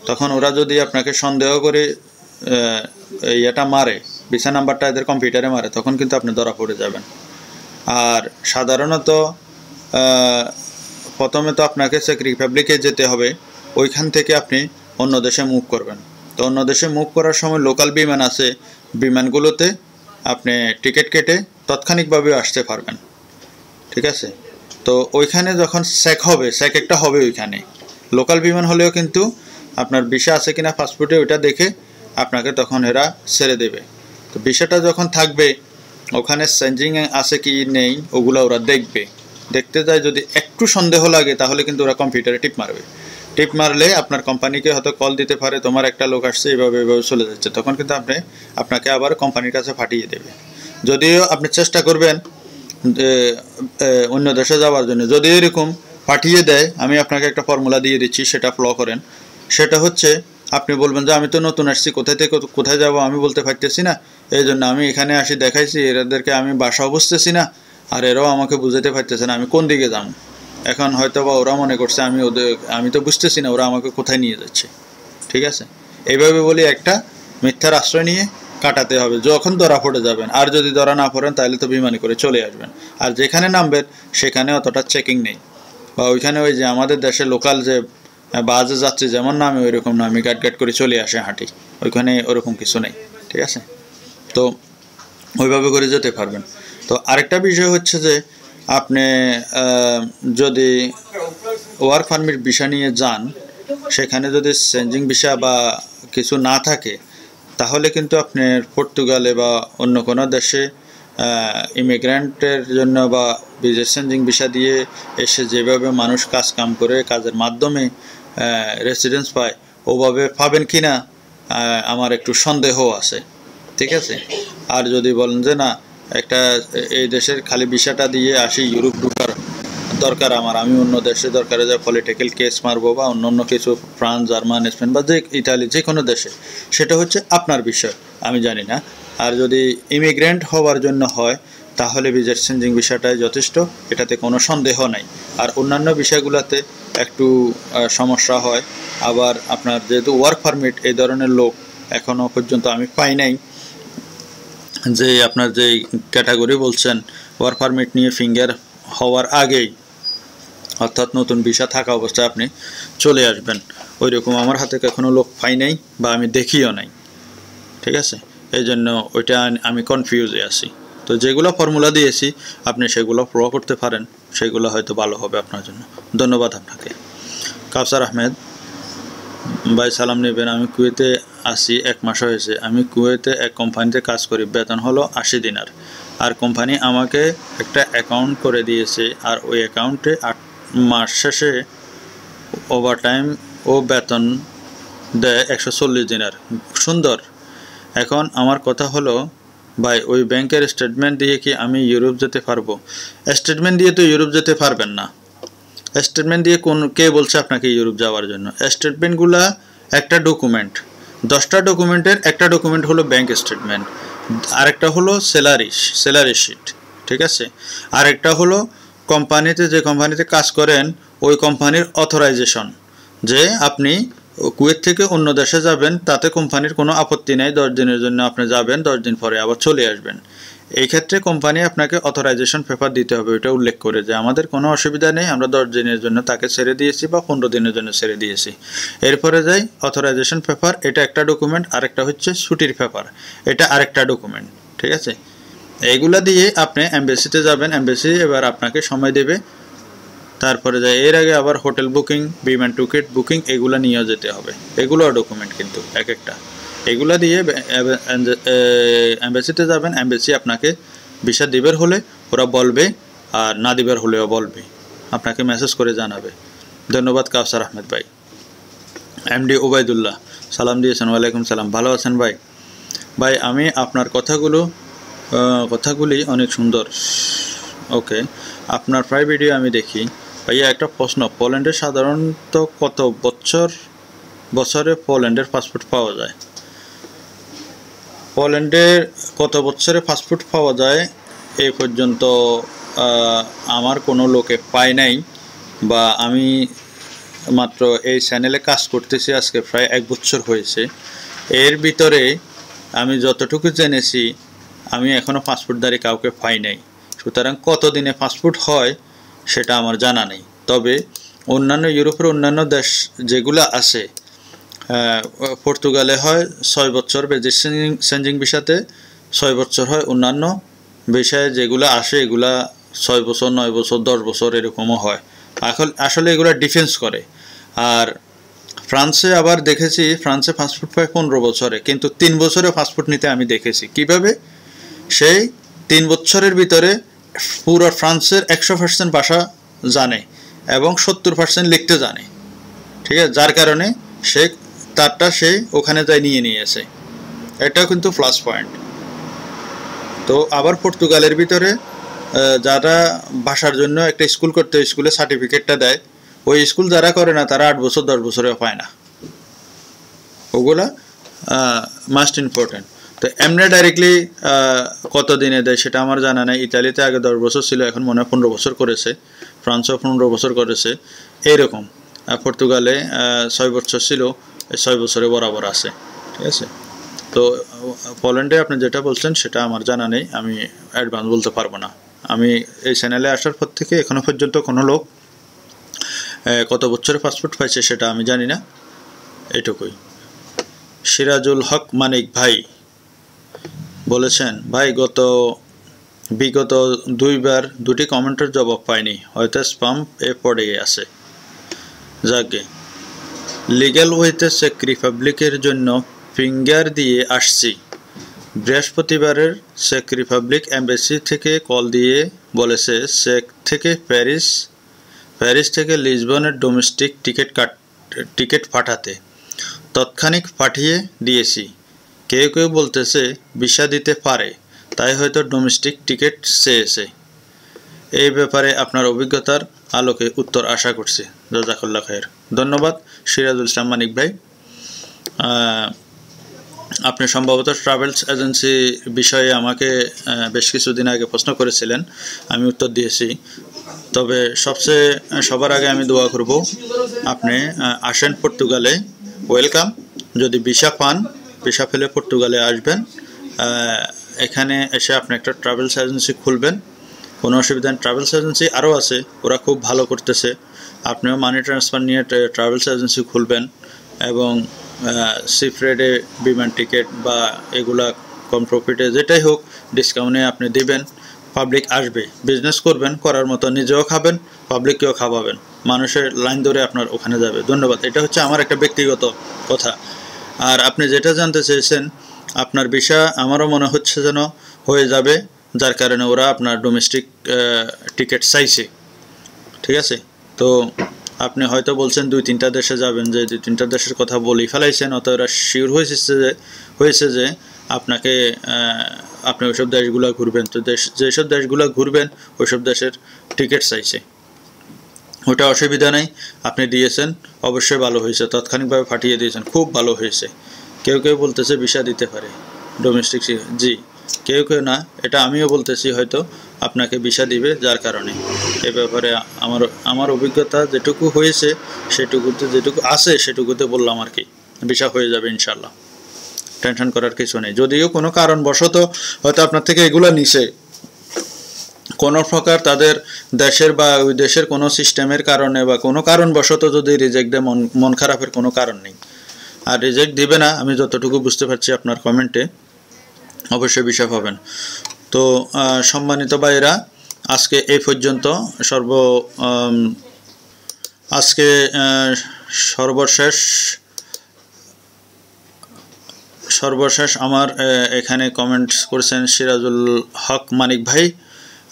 তখন ওরা যদি আপনাকে সন্দেহ করে এটা মারে বিছা নাম্বারটা এদের কম্পিউটারে মারে তখন কিন্তু আপনি ধরা পড়ে যাবেন আর সাধারণত প্রথমে তো আপনাকে চেক রিপাবলিকে যেতে হবে ওইখান থেকে আপনি অন্য দেশে মুভ করবেন তো অন্য দেশে মুভ করার সময় লোকাল বিমান আছে বিমানগুলোতে আপনি টিকিট কেটে তাৎক্ষণিকভাবে আসতে পারবেন ঠিক আছে তো ওইখানে যখন স্যাক হবে স্যাক একটা হবে ওইখানে লোকাল বিমান হলেও কিন্তু আপনার বিষা আছে কিনা পাসপোর্টে ওইটা দেখে আপনাকে তখন এরা ছেড়ে দেবে তো বিষাটা যখন থাকবে ওখানে চেঞ্জিং আছে কি নেই ওগুলো ওরা দেখবে দেখতে যায় যদি একটু সন্দেহ লাগে তাহলে কিন্তু ওরা কম্পিউটারে টিপ মারবে টিপ মারলে আপনার কোম্পানিকে হয়তো কল দিতে পারে তোমার একটা লোক আসছে এভাবে এভাবে চলে যাচ্ছে তখন কিন্তু আপনি আপনাকে আবার কোম্পানির কাছে ফাটিয়ে দেবে যদিও আপনি চেষ্টা করবেন অন্য দেশে যাওয়ার জন্য যদি এরকম পাঠিয়ে দেয় আমি আপনাকে একটা ফর্মুলা দিয়ে দিচ্ছি সেটা ফলো করেন সেটা হচ্ছে আপনি বলবেন যে আমি তো নতুন আসছি কোথায় থেকে কোথায় যাব আমি বলতে পারতেছি না এই জন্য আমি এখানে আসি দেখাইছি এদেরকে আমি বাসাও বুঝতেছি না আর এরাও আমাকে বুঝাতে পারতেছে না আমি কোন দিকে যাব এখন হয়তো বা ওরা মনে করছে আমি ওদের আমি তো বুঝতেছি না ওরা আমাকে কোথায় নিয়ে যাচ্ছে ঠিক আছে এইভাবে বলি একটা মিথ্যার আশ্রয় নিয়ে কাটাতে হবে যখন ধরা পড়ে যাবেন আর যদি ধরা না পড়েন তাহলে তো বিমানে করে চলে আসবেন আর যেখানে নামবেন সেখানে অতটা চেকিং নেই বা ওইখানে ওই যে আমাদের দেশে লোকাল যে বাজে যাচ্ছে যেমন নামে ওই রকম নামে গাট গাট করে চলে আসে হাঁটি ওইখানে ওরকম কিছু নেই ঠিক আছে তো ওইভাবে করে যেতে পারবেন তো আরেকটা বিষয় হচ্ছে যে আপনি যদি ওয়ার ফার্মির ভিসা নিয়ে যান সেখানে যদি চেঞ্জিং বিষা বা কিছু না থাকে তাহলে কিন্তু আপনার পর্তুগালে বা অন্য কোনো দেশে ইমিগ্রান্টের জন্য বা বিজনেস চেঞ্জিং ভিসা দিয়ে এসে যেভাবে মানুষ কাজ কাম করে কাজের মাধ্যমে রেসিডেন্স পায় ওভাবে পাবেন কি না আমার একটু সন্দেহ আছে ঠিক আছে আর যদি বলেন যে না একটা এই দেশের খালি ভিসাটা দিয়ে আসি ইউরোপ ঢুকার দরকার আমার আমি অন্য দেশে দরকারে যা পলিটিক্যাল কেস মারবো বা অন্য অন্য কিছু ফ্রান্স জার্মান স্পেন বা যে ইটালি যে কোনো দেশে সেটা হচ্ছে আপনার বিষয় আমি জানি না আর যদি ইমিগ্রেন্ট হওয়ার জন্য হয় তাহলে ভিজা চেঞ্জিং বিষয়টাই যথেষ্ট এটাতে কোনো সন্দেহ নাই আর অন্যান্য বিষয়গুলোতে একটু সমস্যা হয় আবার আপনার যেহেতু ওয়ার্ক পারমিট এই ধরনের লোক এখনও পর্যন্ত আমি পাই নাই যে আপনার যে ক্যাটাগরি বলছেন ওয়ার্ক পারমিট নিয়ে ফিঙ্গার হওয়ার আগেই অর্থাৎ নতুন ভিসা থাকা অবস্থায় আপনি চলে আসবেন ওই রকম আমার হাতে কখনো লোক পাই নাই বা আমি দেখিও নাই ঠিক আছে এই জন্য ওইটা আমি কনফিউজে আছি তো যেগুলো ফর্মুলা দিয়েছি আপনি সেগুলো প্রো করতে পারেন সেগুলো হয়তো ভালো হবে আপনার জন্য ধন্যবাদ আপনাকে কাফসার আহমেদ ভাই সালাম নেবেন আমি কুয়েতে আসি এক মাস হয়েছে আমি কুয়েতে এক কোম্পানিতে কাজ করি বেতন হলো আশি দিনার আর কোম্পানি আমাকে একটা অ্যাকাউন্ট করে দিয়েছে আর ওই অ্যাকাউন্টে আট মাস শেষে ওভারটাইম ও বেতন দেয় একশো চল্লিশ দিনার সুন্দর এখন আমার কথা হলো ভাই ওই ব্যাংকের স্টেটমেন্ট দিয়ে কি আমি ইউরোপ যেতে পারবো স্টেটমেন্ট দিয়ে তো ইউরোপ যেতে পারবেন না স্টেটমেন্ট দিয়ে কোন কে বলছে আপনাকে ইউরোপ যাওয়ার জন্য স্টেটমেন্টগুলা একটা ডকুমেন্ট দশটা ডকুমেন্টের একটা ডকুমেন্ট হলো ব্যাংক স্টেটমেন্ট আরেকটা হলো স্যালারি স্যালারি শিট ঠিক আছে আরেকটা হলো কোম্পানিতে যে কোম্পানিতে কাজ করেন ওই কোম্পানির অথরাইজেশন যে আপনি কুয়েত থেকে অন্য দেশে যাবেন তাতে কোম্পানির কোনো আপত্তি নেই দশ দিনের জন্য আপনি যাবেন দশ দিন পরে আবার চলে আসবেন এই ক্ষেত্রে কোম্পানি আপনাকে অথরাইজেশন পেপার দিতে হবে ওইটা উল্লেখ করে যে আমাদের কোনো অসুবিধা নেই আমরা দশ দিনের জন্য তাকে ছেড়ে দিয়েছি বা পনেরো দিনের জন্য ছেড়ে দিয়েছি এরপরে যাই অথরাইজেশন পেপার এটা একটা ডকুমেন্ট আরেকটা হচ্ছে ছুটির পেপার এটা আরেকটা ডকুমেন্ট ঠিক আছে এইগুলা দিয়ে আপনি অ্যাম্বাসিতে যাবেন অ্যাম্বাসি এবার আপনাকে সময় দেবে তারপরে যায় এর আগে আবার হোটেল বুকিং বিমান টিকিট বুকিং এগুলো নিয়েও যেতে হবে এগুলো ডকুমেন্ট কিন্তু এক একটা এগুলা দিয়ে অ্যাম্বাসিতে যাবেন এমবেসি আপনাকে ভিসা দিবের হলে ওরা বলবে আর না দিবার হলেও বলবে আপনাকে মেসেজ করে জানাবে ধন্যবাদ কাউসার আহমেদ ভাই এমডি ওবায়দুল্লাহ সালাম দিয়েছেন ওয়ালাইকুম সালাম ভালো আছেন ভাই ভাই আমি আপনার কথাগুলো কথাগুলি অনেক সুন্দর ওকে আপনার প্রায় ভিডিও আমি দেখি ভাইয়া একটা প্রশ্ন পোল্যান্ডে সাধারণত কত বছর বছরে পোল্যান্ডের পাসপোর্ট পাওয়া যায় পোল্যান্ডে কত বছরে পাসপোর্ট পাওয়া যায় এ পর্যন্ত আমার কোনো লোকে পায় নাই বা আমি মাত্র এই চ্যানেলে কাজ করতেছি আজকে প্রায় এক বছর হয়েছে এর ভিতরে আমি যতটুকু জেনেছি আমি এখনও ফাস্টফুডধারী কাউকে পাই নাই সুতরাং কতদিনে ফাস্টফুড হয় সেটা আমার জানা নেই তবে অন্যান্য ইউরোপের অন্যান্য দেশ যেগুলো আছে পর্তুগালে হয় ছয় বছর বেজি সেঞ্জিং বিষাতে ছয় বছর হয় অন্যান্য বিষয়ে যেগুলো আসে এগুলা ছয় বছর নয় বছর দশ বছর এরকমও হয় আসলে এগুলো ডিফেন্স করে আর ফ্রান্সে আবার দেখেছি ফ্রান্সে ফাস্টফুড পায় পনেরো বছরে কিন্তু তিন বছরে ফাস্টফুড নিতে আমি দেখেছি কিভাবে সেই তিন বছরের ভিতরে পুরো ফ্রান্সের একশো পার্সেন্ট ভাষা জানে এবং সত্তর পার্সেন্ট লিখতে জানে ঠিক আছে যার কারণে সে তারটা সে ওখানে যাই নিয়ে নিয়েছে এটাও কিন্তু প্লাস পয়েন্ট তো আবার পর্তুগালের ভিতরে যারা ভাষার জন্য একটা স্কুল করতে স্কুলে সার্টিফিকেটটা দেয় ওই স্কুল যারা করে না তারা আট বছর দশ বছরেও পায় না ওগুলা মাস্ট ইম্পর্টেন্ট তো এমনে ডাইরেক্টলি কত দিনে দেয় সেটা আমার জানা নেই ইতালিতে আগে দশ বছর ছিল এখন মনে হয় পনেরো বছর করেছে ফ্রান্সও পনেরো বছর করেছে এইরকম পর্তুগালে ছয় বছর ছিল ছয় বছরে বরাবর আছে ঠিক আছে তো পোল্যান্ডে আপনি যেটা বলছেন সেটা আমার জানা নেই আমি অ্যাডভান্স বলতে পারবো না আমি এই চ্যানেলে আসার পর থেকে এখনও পর্যন্ত কোনো লোক কত বছরের পাসপোর্ট পাইছে সেটা আমি জানি না এটুকুই সিরাজুল হক মানিক ভাই বলেছেন ভাই গত বিগত দুইবার দুটি কমেন্টের জবাব পাইনি হয়তো স্পাম এ পড়ে আছে যাকে লিগ্যাল ওয়েতে চেক রিপাবলিকের জন্য ফিঙ্গার দিয়ে আসছি বৃহস্পতিবারের চেক রিপাবলিক এম্বাসি থেকে কল দিয়ে বলেছে চেক থেকে প্যারিস প্যারিস থেকে লিসবনের ডোমেস্টিক টিকিট কাট টিকিট পাঠাতে তৎক্ষণিক পাঠিয়ে দিয়েছি কেউ কেউ বলতেছে ভিসা দিতে পারে তাই হয়তো ডোমেস্টিক টিকিট চেয়েছে এই ব্যাপারে আপনার অভিজ্ঞতার আলোকে উত্তর আশা করছি জাজাকুল্লা খায়ের ধন্যবাদ সিরাজুল ইসলাম মানিক ভাই আপনি সম্ভবত ট্রাভেলস এজেন্সি বিষয়ে আমাকে বেশ কিছুদিন আগে প্রশ্ন করেছিলেন আমি উত্তর দিয়েছি তবে সবচেয়ে সবার আগে আমি দোয়া করব আপনি আসেন পর্তুগালে ওয়েলকাম যদি ভিসা পান পেশা ফেলে পর্তুগালে আসবেন এখানে এসে আপনি একটা ট্রাভেলস এজেন্সি খুলবেন কোনো অসুবিধা নেই ট্রাভেলস এজেন্সি আরও আছে ওরা খুব ভালো করতেছে আপনিও মানি ট্রান্সফার নিয়ে ট্রাভেলস এজেন্সি খুলবেন এবং সিফ্রেডে বিমান টিকিট বা এগুলা কম প্রফিটে যেটাই হোক ডিসকাউন্টে আপনি দিবেন পাবলিক আসবে বিজনেস করবেন করার মতো নিজেও খাবেন পাবলিককেও খাওয়াবেন মানুষের লাইন ধরে আপনার ওখানে যাবে ধন্যবাদ এটা হচ্ছে আমার একটা ব্যক্তিগত কথা আর আপনি যেটা জানতে চেয়েছেন আপনার বিষয় আমারও মনে হচ্ছে যেন হয়ে যাবে যার কারণে ওরা আপনার ডোমেস্টিক টিকিট চাইছে ঠিক আছে তো আপনি হয়তো বলছেন দুই তিনটা দেশে যাবেন যে দুই তিনটা দেশের কথা বলি ফেলাইছেন অত ওরা শিওর হয়েছে যে হয়েছে যে আপনাকে আপনি ওইসব দেশগুলো ঘুরবেন তো দেশ যেসব দেশগুলো ঘুরবেন ওইসব দেশের টিকিট চাইছে ওটা অসুবিধা নেই আপনি দিয়েছেন অবশ্যই ভালো হয়েছে তাৎক্ষণিকভাবে ফাটিয়ে দিয়েছেন খুব ভালো হয়েছে কেউ কেউ বলতেছে ভিসা দিতে পারে ডোমেস্টিক জি কেউ কেউ না এটা আমিও বলতেছি হয়তো আপনাকে ভিসা দিবে যার কারণে এ ব্যাপারে আমার আমার অভিজ্ঞতা যেটুকু হয়েছে সেটুকুতে যেটুকু আছে সেটুকুতে বললাম আর কি ভিসা হয়ে যাবে ইনশাল্লাহ টেনশন করার কিছু নেই যদিও কোনো কারণবশত হয়তো আপনার থেকে এগুলো নিছে কোনো প্রকার তাদের দেশের বা ওই দেশের কোনো সিস্টেমের কারণে বা কোনো কারণবশত যদি রিজেক্ট দেয় মন মন খারাপের কোনো কারণ নেই আর রিজেক্ট দিবে না আমি যতটুকু বুঝতে পারছি আপনার কমেন্টে অবশ্যই বিষয় পাবেন তো সম্মানিত ভাইয়েরা আজকে এই পর্যন্ত সর্ব আজকে সর্বশেষ সর্বশেষ আমার এখানে কমেন্টস করেছেন সিরাজুল হক মানিক ভাই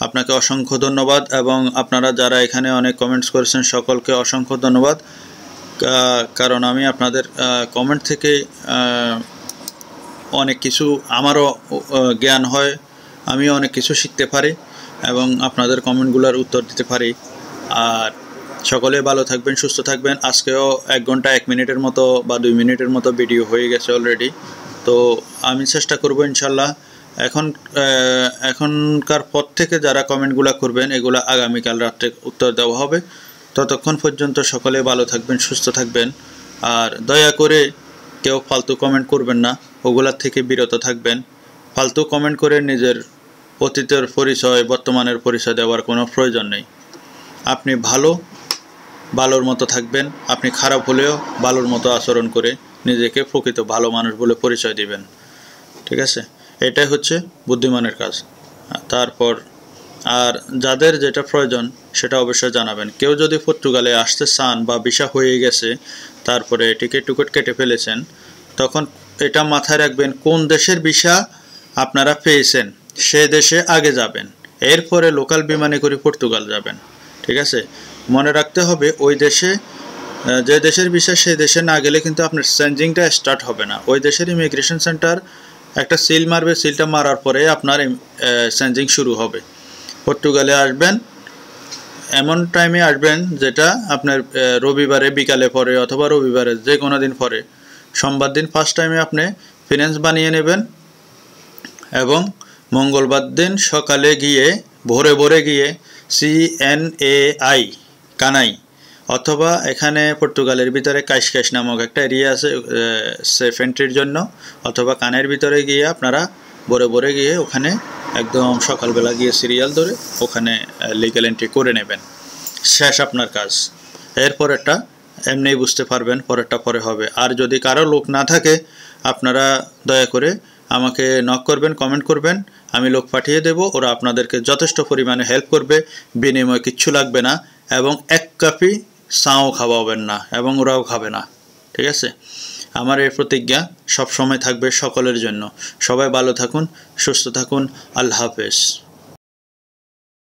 আপনাকে অসংখ্য ধন্যবাদ এবং আপনারা যারা এখানে অনেক কমেন্টস করেছেন সকলকে অসংখ্য ধন্যবাদ কারণ আমি আপনাদের কমেন্ট থেকে অনেক কিছু আমারও জ্ঞান হয় আমি অনেক কিছু শিখতে পারি এবং আপনাদের কমেন্টগুলোর উত্তর দিতে পারি আর সকলে ভালো থাকবেন সুস্থ থাকবেন আজকেও এক ঘন্টা এক মিনিটের মতো বা দুই মিনিটের মতো ভিডিও হয়ে গেছে অলরেডি তো আমি চেষ্টা করবো ইনশাল্লাহ এখন এখনকার পর থেকে যারা কমেন্টগুলো করবেন এগুলো আগামীকাল রাত্রে উত্তর দেওয়া হবে ততক্ষণ পর্যন্ত সকলে ভালো থাকবেন সুস্থ থাকবেন আর দয়া করে কেউ ফালতু কমেন্ট করবেন না ওগুলার থেকে বিরত থাকবেন ফালতু কমেন্ট করে নিজের অতীতের পরিচয় বর্তমানের পরিচয় দেওয়ার কোনো প্রয়োজন নেই আপনি ভালো ভালোর মতো থাকবেন আপনি খারাপ হলেও ভালোর মতো আচরণ করে নিজেকে প্রকৃত ভালো মানুষ বলে পরিচয় দিবেন ঠিক আছে এটাই হচ্ছে বুদ্ধিমানের কাজ তারপর আর যাদের যেটা প্রয়োজন সেটা অবশ্যই জানাবেন কেউ যদি পর্তুগালে আসতে চান বা বিশা হয়ে গেছে তারপরে টিকিট টুকট কেটে ফেলেছেন তখন এটা মাথায় রাখবেন কোন দেশের ভিসা আপনারা পেয়েছেন সে দেশে আগে যাবেন এরপরে লোকাল বিমানে করে পর্তুগাল যাবেন ঠিক আছে মনে রাখতে হবে ওই দেশে যে দেশের বিশা সেই দেশে না গেলে কিন্তু আপনার চেঞ্জিংটা স্টার্ট হবে না ওই দেশের ইমিগ্রেশন সেন্টার একটা সিল মারবে সিলটা মারার পরে আপনার চেঞ্জিং শুরু হবে পর্তুগালে আসবেন এমন টাইমে আসবেন যেটা আপনার রবিবারে বিকালে পরে অথবা রবিবারে যে কোনো দিন পরে সোমবার দিন ফার্স্ট টাইমে আপনি ফিনান্স বানিয়ে নেবেন এবং মঙ্গলবার দিন সকালে গিয়ে ভোরে ভোরে গিয়ে সিএনএআই কানাই অথবা এখানে পর্তুগালের ভিতরে কাইসকাইস নামক একটা এরিয়া আছে সেফ এন্ট্রির জন্য অথবা কানের ভিতরে গিয়ে আপনারা বড়ে বড়ে গিয়ে ওখানে একদম সকালবেলা গিয়ে সিরিয়াল ধরে ওখানে লিগ্যাল এন্ট্রি করে নেবেন শেষ আপনার কাজ এরপর একটা এমনিই বুঝতে পারবেন পরেরটা পরে হবে আর যদি কারো লোক না থাকে আপনারা দয়া করে আমাকে নক করবেন কমেন্ট করবেন আমি লোক পাঠিয়ে দেব ওরা আপনাদেরকে যথেষ্ট পরিমাণে হেল্প করবে বিনিময় কিচ্ছু লাগবে না এবং এক কাপি সাঁও খাওয়াবেন না এবং ওরাও খাবে না ঠিক আছে আমার এর প্রতিজ্ঞা সবসময় থাকবে সকলের জন্য সবাই ভালো থাকুন সুস্থ থাকুন আল্লাহ হাফেজ